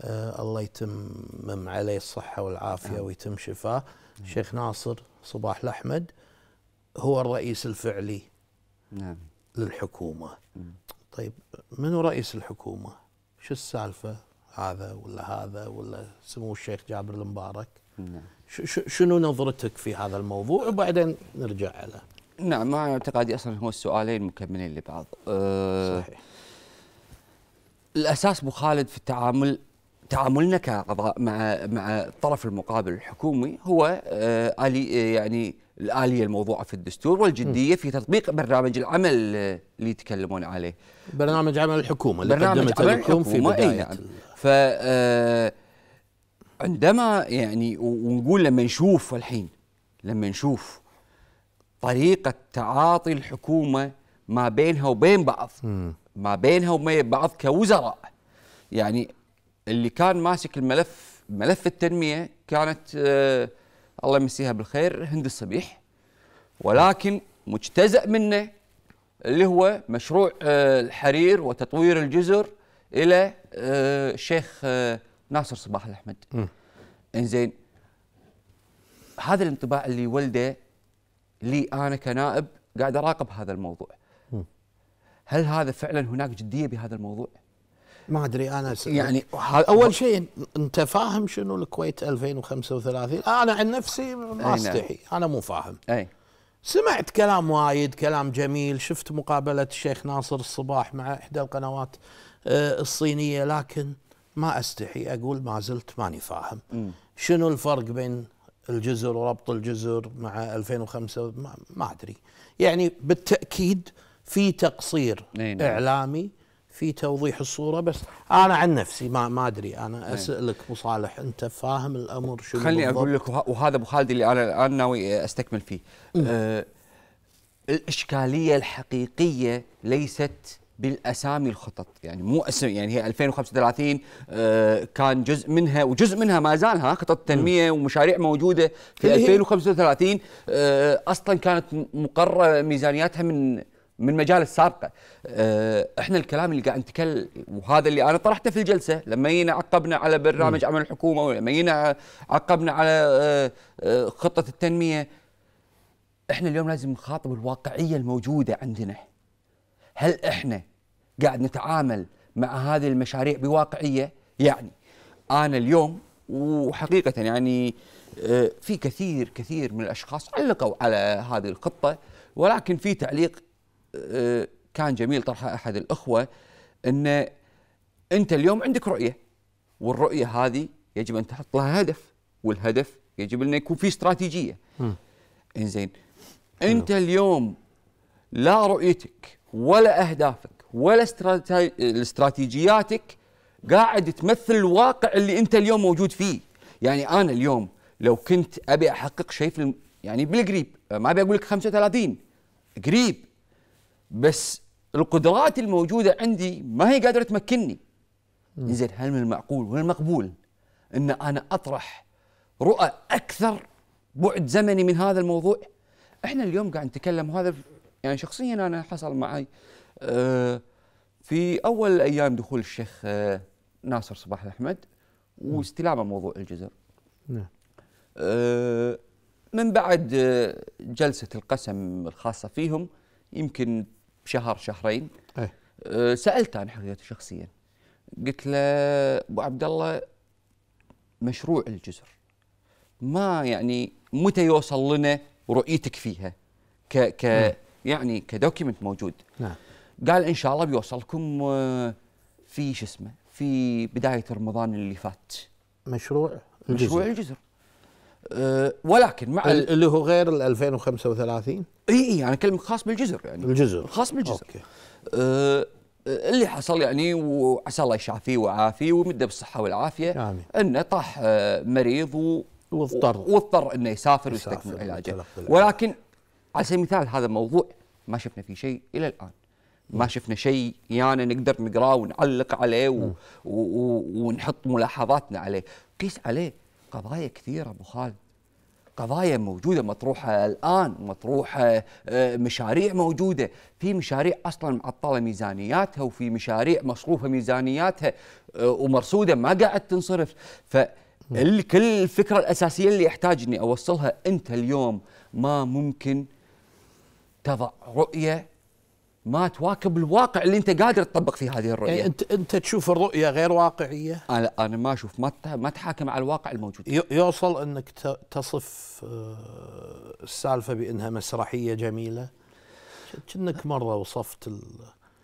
آه الله يتمم عليه الصحه والعافيه نعم. ويتم شفاه الشيخ شيخ ناصر صباح الأحمد هو الرئيس الفعلي نعم. للحكومة طيب منو رئيس الحكومة شو السالفة هذا ولا هذا ولا سمو الشيخ جابر المبارك نعم. شنو نظرتك في هذا الموضوع وبعدين نرجع له نعم ما اعتقادي اصلا هو السؤالين مكملين لبعض أه صحيح الاساس ابو خالد في التعامل تعاملنا كاعضاء مع مع الطرف المقابل الحكومي هو آه، الي آه، يعني الاليه الموضوعه في الدستور والجديه في تطبيق برنامج العمل اللي يتكلمون عليه. برنامج عمل الحكومه اللي برنامج عمل الحكومه في بدايه أي نعم. ف آه، عندما يعني ونقول لما نشوف الحين لما نشوف طريقه تعاطي الحكومه ما بينها وبين بعض ما بينها وبين بعض كوزراء يعني اللي كان ماسك الملف ملف التنميه كانت آه الله يمسيها بالخير هند الصبيح ولكن مجتزأ منه اللي هو مشروع آه الحرير وتطوير الجزر الى آه الشيخ آه ناصر صباح الاحمد انزين هذا الانطباع اللي ولده لي انا كنائب قاعد اراقب هذا الموضوع م. هل هذا فعلا هناك جديه بهذا الموضوع؟ ما ادري انا يعني اول شيء انت فاهم شنو الكويت 2035 انا عن نفسي ما نعم. استحي انا مو فاهم اي سمعت كلام وايد كلام جميل شفت مقابله الشيخ ناصر الصباح مع احدى القنوات آه، الصينيه لكن ما استحي اقول ما زلت ماني فاهم شنو الفرق بين الجزر وربط الجزر مع 2005 ما, ادري يعني بالتاكيد في تقصير نعم. اعلامي في توضيح الصوره بس انا عن نفسي ما ما ادري انا إيه. اسالك ابو صالح انت فاهم الامر شنو خليني اقول لك وهذا ابو خالد اللي انا الان ناوي استكمل فيه آه الاشكاليه الحقيقيه ليست بالاسامي الخطط يعني مو اسم يعني هي 2035 آه، كان جزء منها وجزء منها ما زال ها خطط تنميه ومشاريع موجوده في 2035 آه، اصلا كانت مقرره ميزانياتها من من مجال السابقه آه، احنا الكلام اللي قاعد نتكلم وهذا اللي انا طرحته في الجلسه لما جينا عقبنا على برنامج عمل الحكومه ولما جينا عقبنا على آه، آه، خطه التنميه احنا اليوم لازم نخاطب الواقعيه الموجوده عندنا هل احنا قاعد نتعامل مع هذه المشاريع بواقعيه يعني انا اليوم وحقيقه يعني في كثير كثير من الاشخاص علقوا على هذه الخطه ولكن في تعليق كان جميل طرحه احد الاخوه ان انت اليوم عندك رؤيه والرؤيه هذه يجب ان تحط لها هدف والهدف يجب ان يكون في استراتيجيه انزين انت اليوم لا رؤيتك ولا اهدافك ولا استراتيجياتك قاعد تمثل الواقع اللي انت اليوم موجود فيه يعني انا اليوم لو كنت ابي احقق شيء في الم... يعني بالقريب ما ابي اقول لك 35 قريب بس القدرات الموجوده عندي ما هي قادره تمكنني زين هل من المعقول ومن المقبول ان انا اطرح رؤى اكثر بعد زمني من هذا الموضوع احنا اليوم قاعد نتكلم وهذا يعني شخصيا انا حصل معي آه، في اول ايام دخول الشيخ آه، ناصر صباح الاحمد واستلامه موضوع الجزر نعم آه، من بعد جلسه القسم الخاصه فيهم يمكن شهر شهرين أيه. أه، سالته عن حقيقته شخصيا قلت له ابو عبد الله مشروع الجزر ما يعني متى يوصل لنا رؤيتك فيها ك ك نعم. يعني كدوكيمنت موجود نعم. قال ان شاء الله بيوصلكم أه، في شو اسمه في بدايه رمضان اللي فات مشروع الجزر مشروع الجزر آه، ولكن مع اللي هو غير ال 2035 اي اي انا يعني اكلمك خاص بالجزر يعني الجزر خاص بالجزر اوكي آه،, أه اللي حصل يعني وعسى الله يشافيه ويعافيه ويمده بالصحه والعافيه آمين. انه طاح آه، مريض و... واضطر واضطر انه يسافر ويستكمل علاجه ولكن على سبيل المثال هذا الموضوع ما شفنا فيه شيء الى الان ما شفنا شيء يعني نقدر نقراه ونعلق عليه و... و... و... ونحط ملاحظاتنا عليه قيس عليه قضايا كثيره ابو خالد قضايا موجوده مطروحه الان مطروحه آه، مشاريع موجوده في مشاريع اصلا معطله ميزانياتها وفي مشاريع مصروفه ميزانياتها آه، ومرصوده ما قاعد تنصرف ف كل الفكره الاساسيه اللي احتاج اني اوصلها انت اليوم ما ممكن تضع رؤيه ما تواكب الواقع اللي انت قادر تطبق فيه هذه الرؤيه يعني انت انت تشوف الرؤيه غير واقعيه انا انا ما اشوف ما ما تحاكم على الواقع الموجود يوصل انك تصف آه، السالفه بانها مسرحيه جميله كأنك مره وصفت ال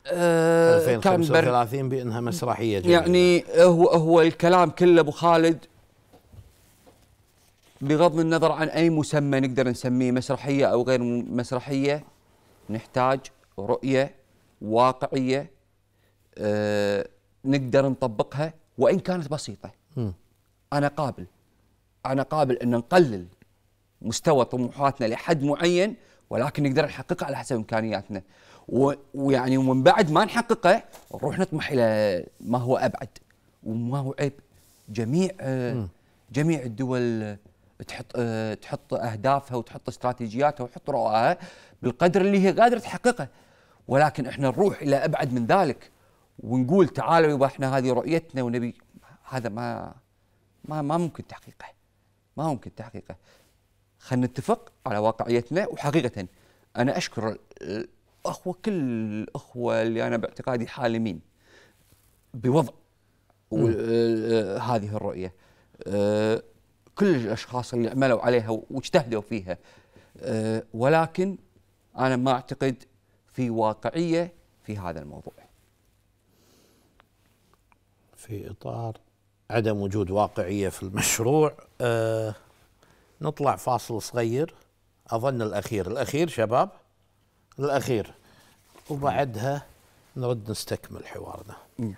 2035 آه، بانها مسرحيه جميله يعني هو هو الكلام كله ابو خالد بغض النظر عن اي مسمى نقدر نسميه مسرحيه او غير مسرحيه نحتاج رؤيه واقعيه آه، نقدر نطبقها وان كانت بسيطه. انا قابل انا قابل ان نقلل مستوى طموحاتنا لحد معين ولكن نقدر نحققه على حسب امكانياتنا ويعني ومن بعد ما نحققه نروح نطمح الى ما هو ابعد وما هو عيب جميع آه، جميع الدول تحط آه، تحط اهدافها وتحط استراتيجياتها وتحط رؤاها بالقدر اللي هي قادره تحققه ولكن احنا نروح الى ابعد من ذلك ونقول تعالوا يبا احنا هذه رؤيتنا ونبي هذا ما ما ما ممكن تحقيقه ما ممكن تحقيقه خلينا نتفق على واقعيتنا وحقيقه انا اشكر الاخوه كل الاخوه اللي انا باعتقادي حالمين بوضع آه، هذه الرؤيه آه، كل الاشخاص اللي عملوا عليها واجتهدوا فيها آه، ولكن انا ما اعتقد في واقعيه في هذا الموضوع. في اطار عدم وجود واقعيه في المشروع أه نطلع فاصل صغير اظن الاخير، الاخير شباب الاخير وبعدها نرد نستكمل حوارنا. نعم.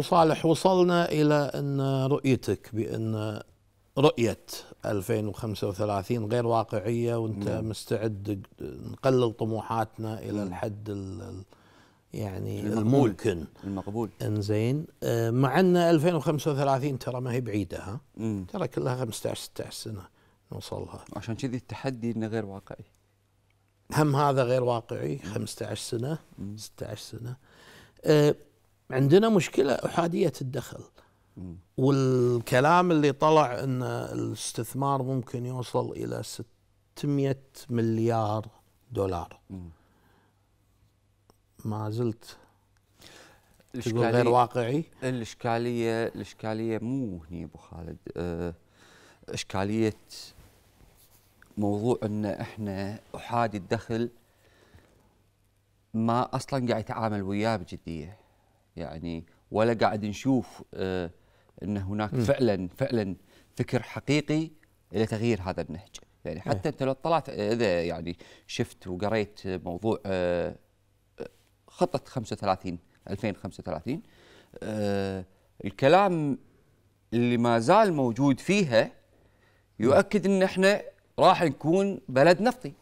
وصالح وصلنا إلى أن رؤيتك بأن رؤية 2035 غير واقعية وأنت مم. نعم. مستعد نقلل طموحاتنا إلى نعم. الحد الـ يعني المقبول. الممكن المقبول انزين آه، مع ان 2035 ترى ما هي بعيده ها مم. ترى كلها 15 16 سنه نوصلها عشان كذي التحدي انه غير واقعي هم هذا غير واقعي 15 سنه مم. 16 سنه أه عندنا مشكله احاديه الدخل والكلام اللي طلع ان الاستثمار ممكن يوصل الى 600 مليار دولار ما زلت الاشكاليه غير واقعي الاشكاليه الاشكاليه مو هني ابو خالد آه، اشكاليه موضوع ان احنا احادي الدخل ما اصلا قاعد يتعامل وياه بجديه يعني ولا قاعد نشوف آه، ان هناك م. فعلا فعلا فكر حقيقي لتغيير هذا النهج يعني حتى إيه. انت لو اطلعت آه، اذا يعني شفت وقريت موضوع آه، خطه 35 2035 الكلام اللي ما زال موجود فيها يؤكد ان احنا راح نكون بلد نفطي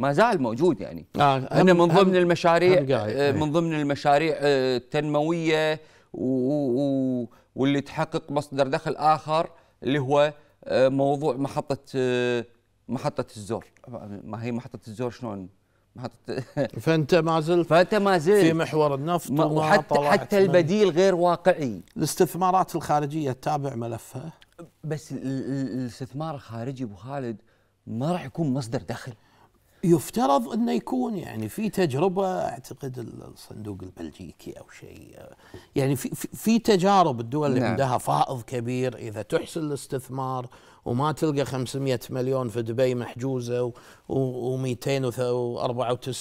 ما زال موجود يعني آه انا من ضمن المشاريع آه، من إيه. ضمن المشاريع آه، التنمويه واللي تحقق مصدر دخل اخر اللي هو آه، موضوع محطه محطه الزور ما هي محطه الزور شلون محطة فانت ما زلت فانت ما زلت في محور النفط وحتى حتى البديل غير واقعي الاستثمارات الخارجيه تتابع ملفها بس الاستثمار الخارجي ابو خالد ما راح يكون مصدر دخل يفترض انه يكون يعني في تجربه اعتقد الصندوق البلجيكي او شيء يعني في في تجارب الدول اللي نعم. عندها فائض كبير اذا تحسن الاستثمار وما تلقى 500 مليون في دبي محجوزه و294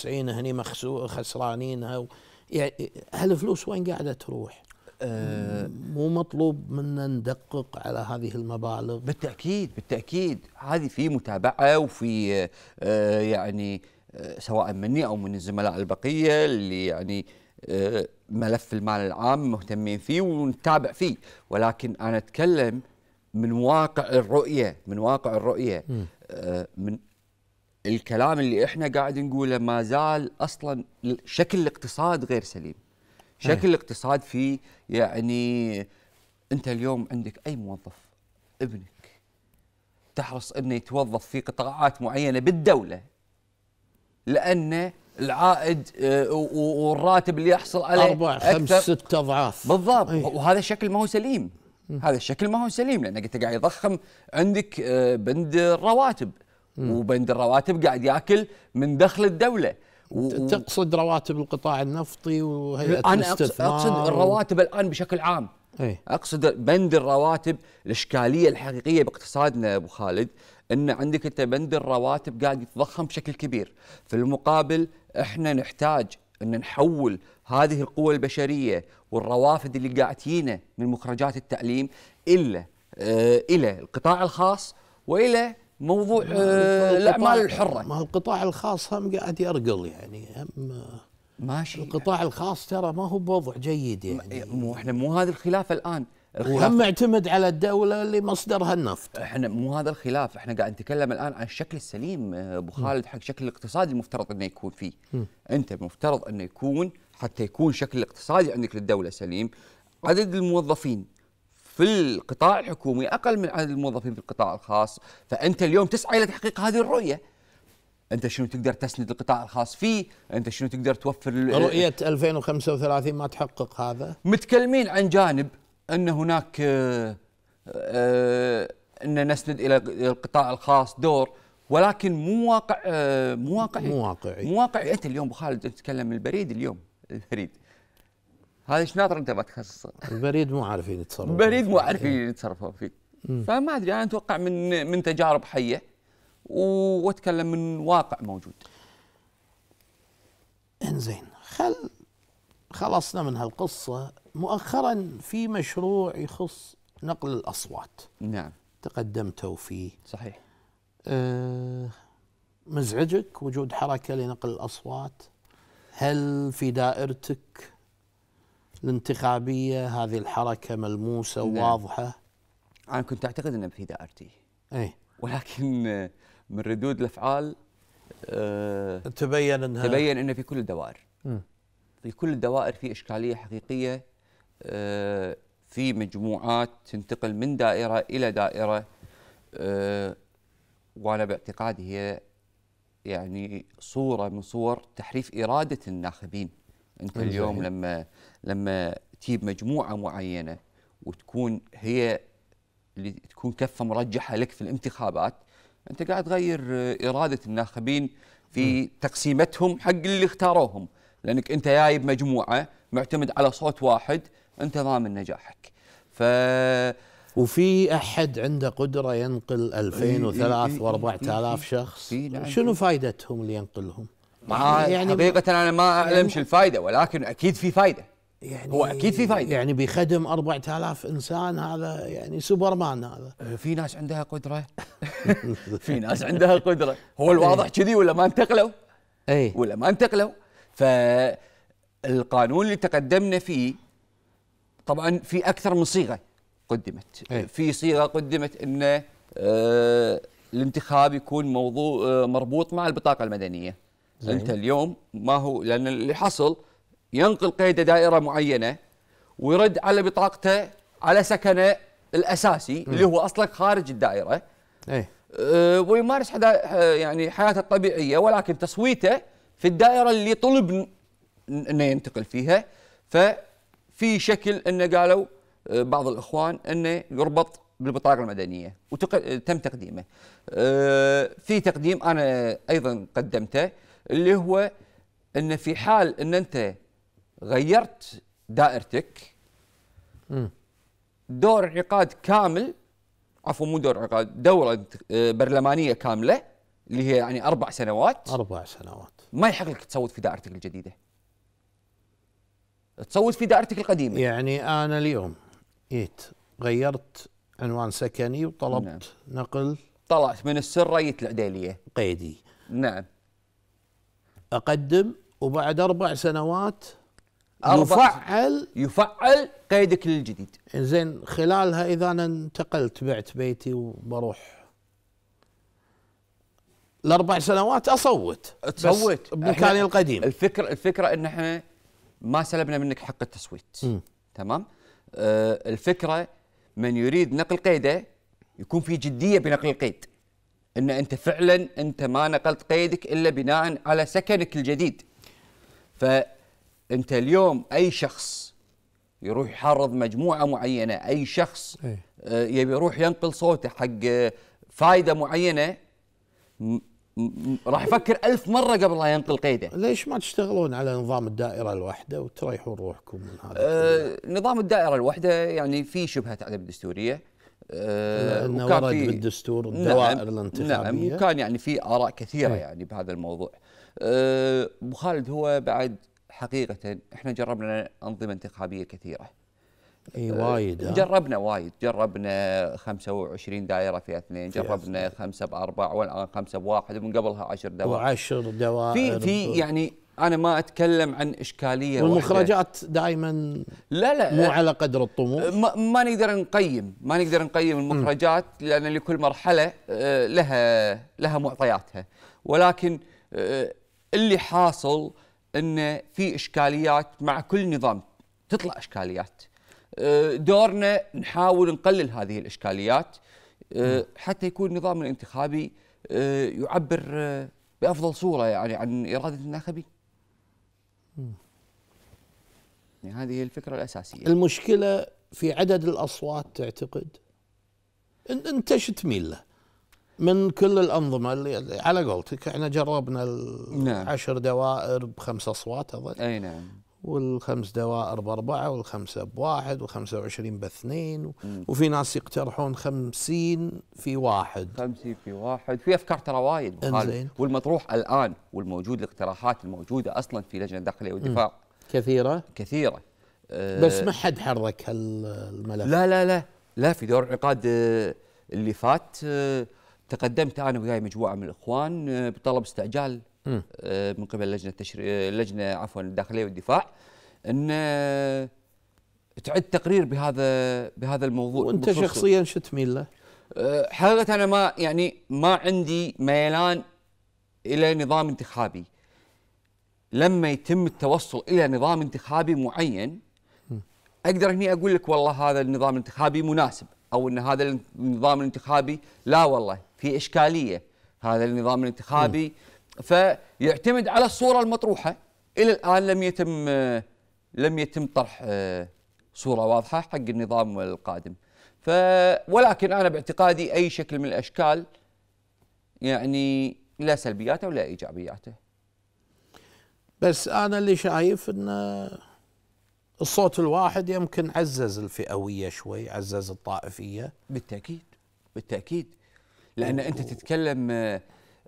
هني خسرانينها يعني هالفلوس وين قاعده تروح؟ آه، مو مطلوب منا ندقق على هذه المبالغ بالتاكيد بالتاكيد هذه في متابعه وفي آه، يعني آه، سواء مني او من الزملاء البقيه اللي يعني ملف المال العام مهتمين فيه ونتابع فيه ولكن انا اتكلم من واقع الرؤيه من واقع الرؤيه من الكلام اللي احنا قاعد نقوله ما زال اصلا شكل الاقتصاد غير سليم شكل الاقتصاد فيه يعني انت اليوم عندك اي موظف ابنك تحرص انه يتوظف في قطاعات معينه بالدوله لان العائد آه، والراتب اللي يحصل عليه أربع خمس ست أضعاف بالضبط أيه. وهذا الشكل ما هو سليم هذا الشكل ما هو سليم لأنك أنت قاعد يضخم عندك آه، بند الرواتب وبند الرواتب قاعد ياكل من دخل الدولة و... تقصد رواتب القطاع النفطي وهيئه الاستثمار انا اقصد الرواتب الان بشكل عام أي. اقصد بند الرواتب الاشكاليه الحقيقيه باقتصادنا ابو خالد ان عندك انت بند الرواتب قاعد يتضخم بشكل كبير في المقابل احنا نحتاج ان نحول هذه القوى البشرية والروافد اللي قاعد تجينا من مخرجات التعليم إلا آه، إلى القطاع الخاص وإلى موضوع آه الاعمال الحره ما القطاع الخاص هم قاعد يرقل يعني هم ماشي القطاع الخاص ترى ما هو بوضع جيد يعني مو احنا مو هذا الخلاف الان هم وهم معتمد على الدوله اللي مصدرها النفط احنا مو هذا الخلاف احنا قاعد نتكلم الان عن الشكل السليم آه، ابو خالد حق شكل الاقتصادي المفترض انه يكون فيه م. انت المفترض انه يكون حتى يكون شكل الاقتصادي عندك للدوله سليم عدد الموظفين في القطاع الحكومي اقل من عدد الموظفين في القطاع الخاص فانت اليوم تسعى الى تحقيق هذه الرؤيه انت شنو تقدر تسند القطاع الخاص فيه انت شنو تقدر توفر رؤيه 2035 ما تحقق هذا متكلمين عن جانب ان هناك آه، آه، ان نسند الى القطاع الخاص دور ولكن مو واقع آه، مو واقعي مو واقعي مو واقعي انت اليوم ابو خالد تتكلم البريد اليوم البريد هذا شناطر انت ما تخصص البريد مو عارفين يتصرفون البريد مو عارفين إيه. يتصرفون فيه فما ادري انا اتوقع من من تجارب حيه واتكلم من واقع موجود انزين خل خلصنا من هالقصه مؤخرا في مشروع يخص نقل الاصوات نعم تقدمتوا فيه صحيح أه مزعجك وجود حركه لنقل الاصوات هل في دائرتك الانتخابيه هذه الحركه ملموسه وواضحه نعم. انا كنت اعتقد انه في دائرتي اي ولكن من ردود الافعال أه تبين انها تبين انه في كل الدوائر في كل الدوائر في اشكاليه حقيقيه أه في مجموعات تنتقل من دائره الى دائره أه وانا باعتقادي هي يعني صوره من صور تحريف اراده الناخبين انت اليوم لما لما تجيب مجموعه معينه وتكون هي اللي تكون كفه مرجحه لك في الانتخابات انت قاعد تغير اراده الناخبين في م. تقسيمتهم حق اللي اختاروهم لانك انت جايب مجموعه معتمد على صوت واحد انت ضامن نجاحك ف وفي احد عنده قدره ينقل 2000 و3 و4000 شخص شنو فائدتهم اللي ينقلهم آه، يعني يعني ما يعني حقيقة أنا ما أعلمش يعني الفائدة ولكن أكيد في فائدة يعني هو أكيد في فائدة يعني بيخدم 4000 إنسان هذا يعني سوبرمان هذا آه، في ناس عندها قدرة في ناس عندها قدرة هو الواضح إيه. كذي ولا ما انتقلوا أي ولا ما انتقلوا فالقانون اللي تقدمنا فيه طبعا في أكثر من صيغة قدمت أي. في صيغة قدمت آه الانتخاب يكون موضوع آه، مربوط مع البطاقة المدنية زين. انت اليوم ما هو لان اللي حصل ينقل قيده دائره معينه ويرد على بطاقته على سكنه الاساسي م. اللي هو اصلا خارج الدائره ايه آه، ويمارس حدا آه، يعني حياته الطبيعيه ولكن تصويته في الدائره اللي طلب انه ينتقل فيها ففي شكل انه قالوا آه، بعض الاخوان انه يربط بالبطاقه المدنيه وتم تقديمه. في تقديم انا ايضا قدمته اللي هو ان في حال ان انت غيرت دائرتك دور عقاد كامل عفوا مو دور عقاد دوره آه، برلمانيه كامله اللي هي يعني اربع سنوات اربع سنوات ما يحق لك تصوت في دائرتك الجديده تصوت في دائرتك القديمه يعني انا اليوم جيت غيرت عنوان سكني وطلبت نعم. نقل طلعت من السره جيت العديليه قيدي نعم اقدم وبعد اربع سنوات يفعل يفعل قيدك للجديد زين خلالها اذا انا انتقلت بعت بيتي وبروح الاربع سنوات اصوت تصوت بمكاني القديم الفكره الفكره ان احنا ما سلبنا منك حق التصويت م. تمام آه الفكره من يريد نقل قيده يكون في جديه بنقل القيد ان انت فعلا انت ما نقلت قيدك الا بناء على سكنك الجديد فانت اليوم اي شخص يروح يحرض مجموعه معينه اي شخص إيه. آه، يبي يروح ينقل صوته حق آه، فائده معينه راح يفكر ألف مرة قبل لا ينقل قيده ليش ما تشتغلون على نظام الدائرة الواحدة وتريحون روحكم من هذا أه نظام الدائرة الواحدة يعني في شبهة عدم دستورية لانه ورد بالدستور الدوائر نعم الانتخابيه نعم وكان يعني في اراء كثيره يعني بهذا الموضوع أه، ابو خالد هو بعد حقيقه احنا جربنا انظمه انتخابيه كثيره اي أه، وايد جربنا وايد جربنا 25 دائره في اثنين جربنا خمسه باربع والان خمسه بواحد ومن قبلها 10 دوائر وعشر دوائر في في يعني انا ما اتكلم عن اشكاليه والمخرجات دائما لا لا مو على قدر الطموح ما, ما نقدر نقيم ما نقدر نقيم المخرجات لان لكل مرحله آه، لها لها معطياتها ولكن آه، اللي حاصل ان في اشكاليات مع كل نظام تطلع اشكاليات آه، دورنا نحاول نقلل هذه الاشكاليات حتى يكون النظام الانتخابي يعبر بافضل صوره يعني عن اراده الناخبين يعني هذه الفكرة الأساسية المشكلة في عدد الأصوات تعتقد أنت شو تميل له من كل الأنظمة اللي على قولتك احنا جربنا العشر نعم. دوائر بخمس أصوات أظن أي نعم والخمس دوائر بأربعة والخمسة بواحد وخمسة وعشرين باثنين وفي ناس يقترحون خمسين في واحد خمسين في واحد في أفكار ترى وايد والمطروح الآن والموجود الاقتراحات الموجودة أصلا في لجنة داخلية والدفاع كثيرة كثيرة أه بس ما حد حرك هالملف لا لا لا لا في دور عقاد آه، اللي فات آه، تقدمت أنا وياي مجموعة من الإخوان آه، بطلب استعجال آه، من قبل لجنه التشري... آه، لجنه عفوا الداخليه والدفاع ان آه، تعد تقرير بهذا بهذا الموضوع وانت بخصوصه. شخصيا شو تميل له؟ حقيقه انا ما يعني ما عندي ميلان الى نظام انتخابي لما يتم التوصل الى نظام انتخابي معين اقدر هني اقول لك والله هذا النظام الانتخابي مناسب او ان هذا النظام الانتخابي لا والله في اشكاليه هذا النظام الانتخابي م. فيعتمد على الصورة المطروحة إلى الآن لم يتم لم يتم طرح آه، صورة واضحة حق النظام القادم ف ولكن أنا باعتقادي أي شكل من الأشكال يعني لا سلبياته ولا إيجابياته بس أنا اللي شايف أن الصوت الواحد يمكن عزز الفئوية شوي عزز الطائفية بالتأكيد بالتأكيد لأن أنت تتكلم آه،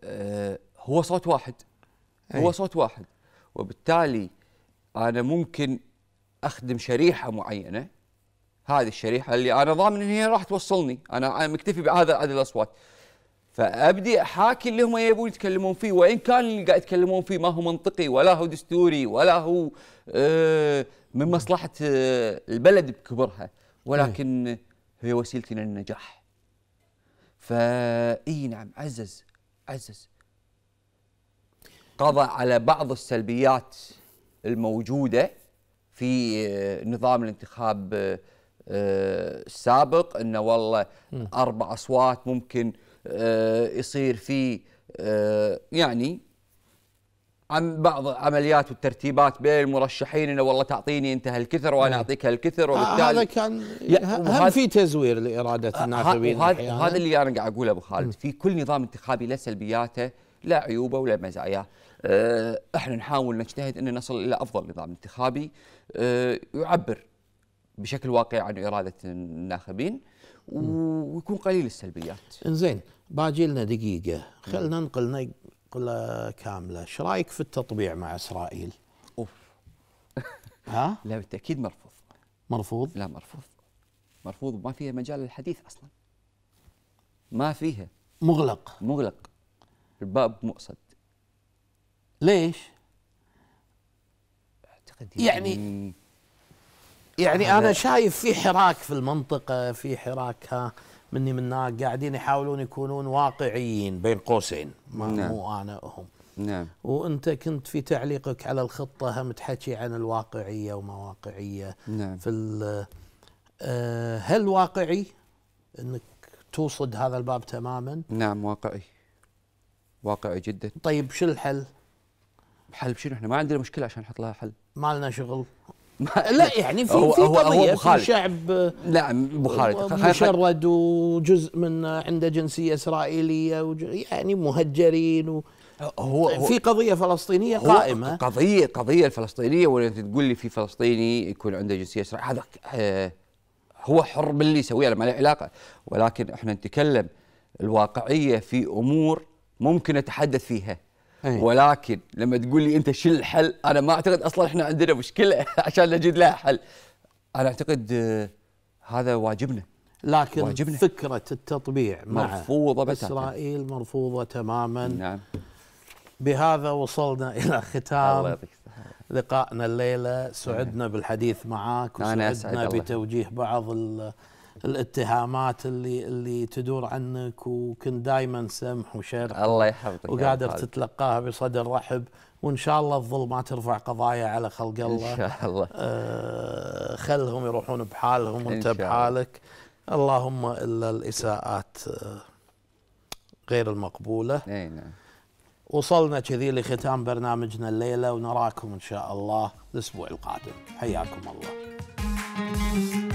آه، هو صوت واحد أي. هو صوت واحد وبالتالي انا ممكن اخدم شريحه معينه هذه الشريحه اللي انا ضامن ان هي راح توصلني انا مكتفي بهذا عدد الاصوات فابدي احاكي اللي هم يبون يتكلمون فيه وان كان اللي قاعد يتكلمون فيه ما هو منطقي ولا هو دستوري ولا هو آه، من مصلحه آه، البلد بكبرها ولكن هي وسيلتي للنجاح فاي نعم عزز عزز قضى على بعض السلبيات الموجوده في آه، نظام الانتخاب آه، آه، السابق انه والله اربع اصوات ممكن يصير في يعني عن بعض عمليات والترتيبات بين المرشحين انه والله تعطيني انت هالكثر وانا اعطيك هالكثر وبالتالي هذا كان هم في تزوير لاراده الناخبين هذا اللي انا قاعد اقوله ابو خالد في كل نظام انتخابي له سلبياته لا عيوبه ولا مزاياه آه، احنا نحاول نجتهد ان نصل الى افضل نظام انتخابي آه، يعبر بشكل واقعي عن اراده الناخبين ويكون قليل السلبيات. انزين باجي لنا دقيقه خلينا ننقل نقله كامله، ايش رايك في التطبيع مع اسرائيل؟ اوف ها؟ لا بالتاكيد مرفوض. مرفوض؟ لا مرفوض. مرفوض ما فيها مجال للحديث اصلا. ما فيها. مغلق. مغلق. الباب مؤصد. ليش؟ اعتقد يعني يعني, يعني انا شايف في حراك في المنطقه في حراك ها مني من قاعدين يحاولون يكونون واقعيين بين قوسين ما نعم. مو انا وهم نعم وانت كنت في تعليقك على الخطه هم تحكي عن الواقعيه وما واقعيه نعم في آه، هل واقعي انك توصد هذا الباب تماما؟ نعم واقعي واقعي جدا طيب شو الحل؟ بحل بشنو احنا ما عندنا مشكله عشان نحط لها حل ما لنا شغل لا يعني في في قضيه في شعب نعم ابو خالد مشرد وجزء من عنده جنسيه اسرائيليه وج... يعني مهجرين و... هو, هو في قضيه فلسطينيه هو قائمه قضيه قضيه الفلسطينيه ولا انت تقول لي في فلسطيني يكون عنده جنسيه اسرائيليه هذا آه، هو حر باللي يسويه ما له علاقه ولكن احنا نتكلم الواقعيه في امور ممكن نتحدث فيها إيه. ولكن لما تقول لي انت شل الحل انا ما اعتقد اصلا احنا عندنا مشكله عشان نجد لها حل انا اعتقد آه، هذا واجبنا لكن واجبنا. فكره التطبيع مع مرفوضه اسرائيل مرفوضه تماما نعم بهذا وصلنا الى ختام لقائنا الليله سعدنا بالحديث معك وسعدنا بتوجيه بعض الاتهامات اللي اللي تدور عنك وكنت دائما سمح وشرح الله يحفظك وقادر تتلقاها بصدر رحب وان شاء الله تظل ما ترفع قضايا على خلق الله ان شاء الله آه خلهم يروحون بحالهم وانت بحالك اللهم الا الاساءات آه، غير المقبوله اي نعم وصلنا كذي لختام برنامجنا الليله ونراكم ان شاء الله الاسبوع القادم حياكم الله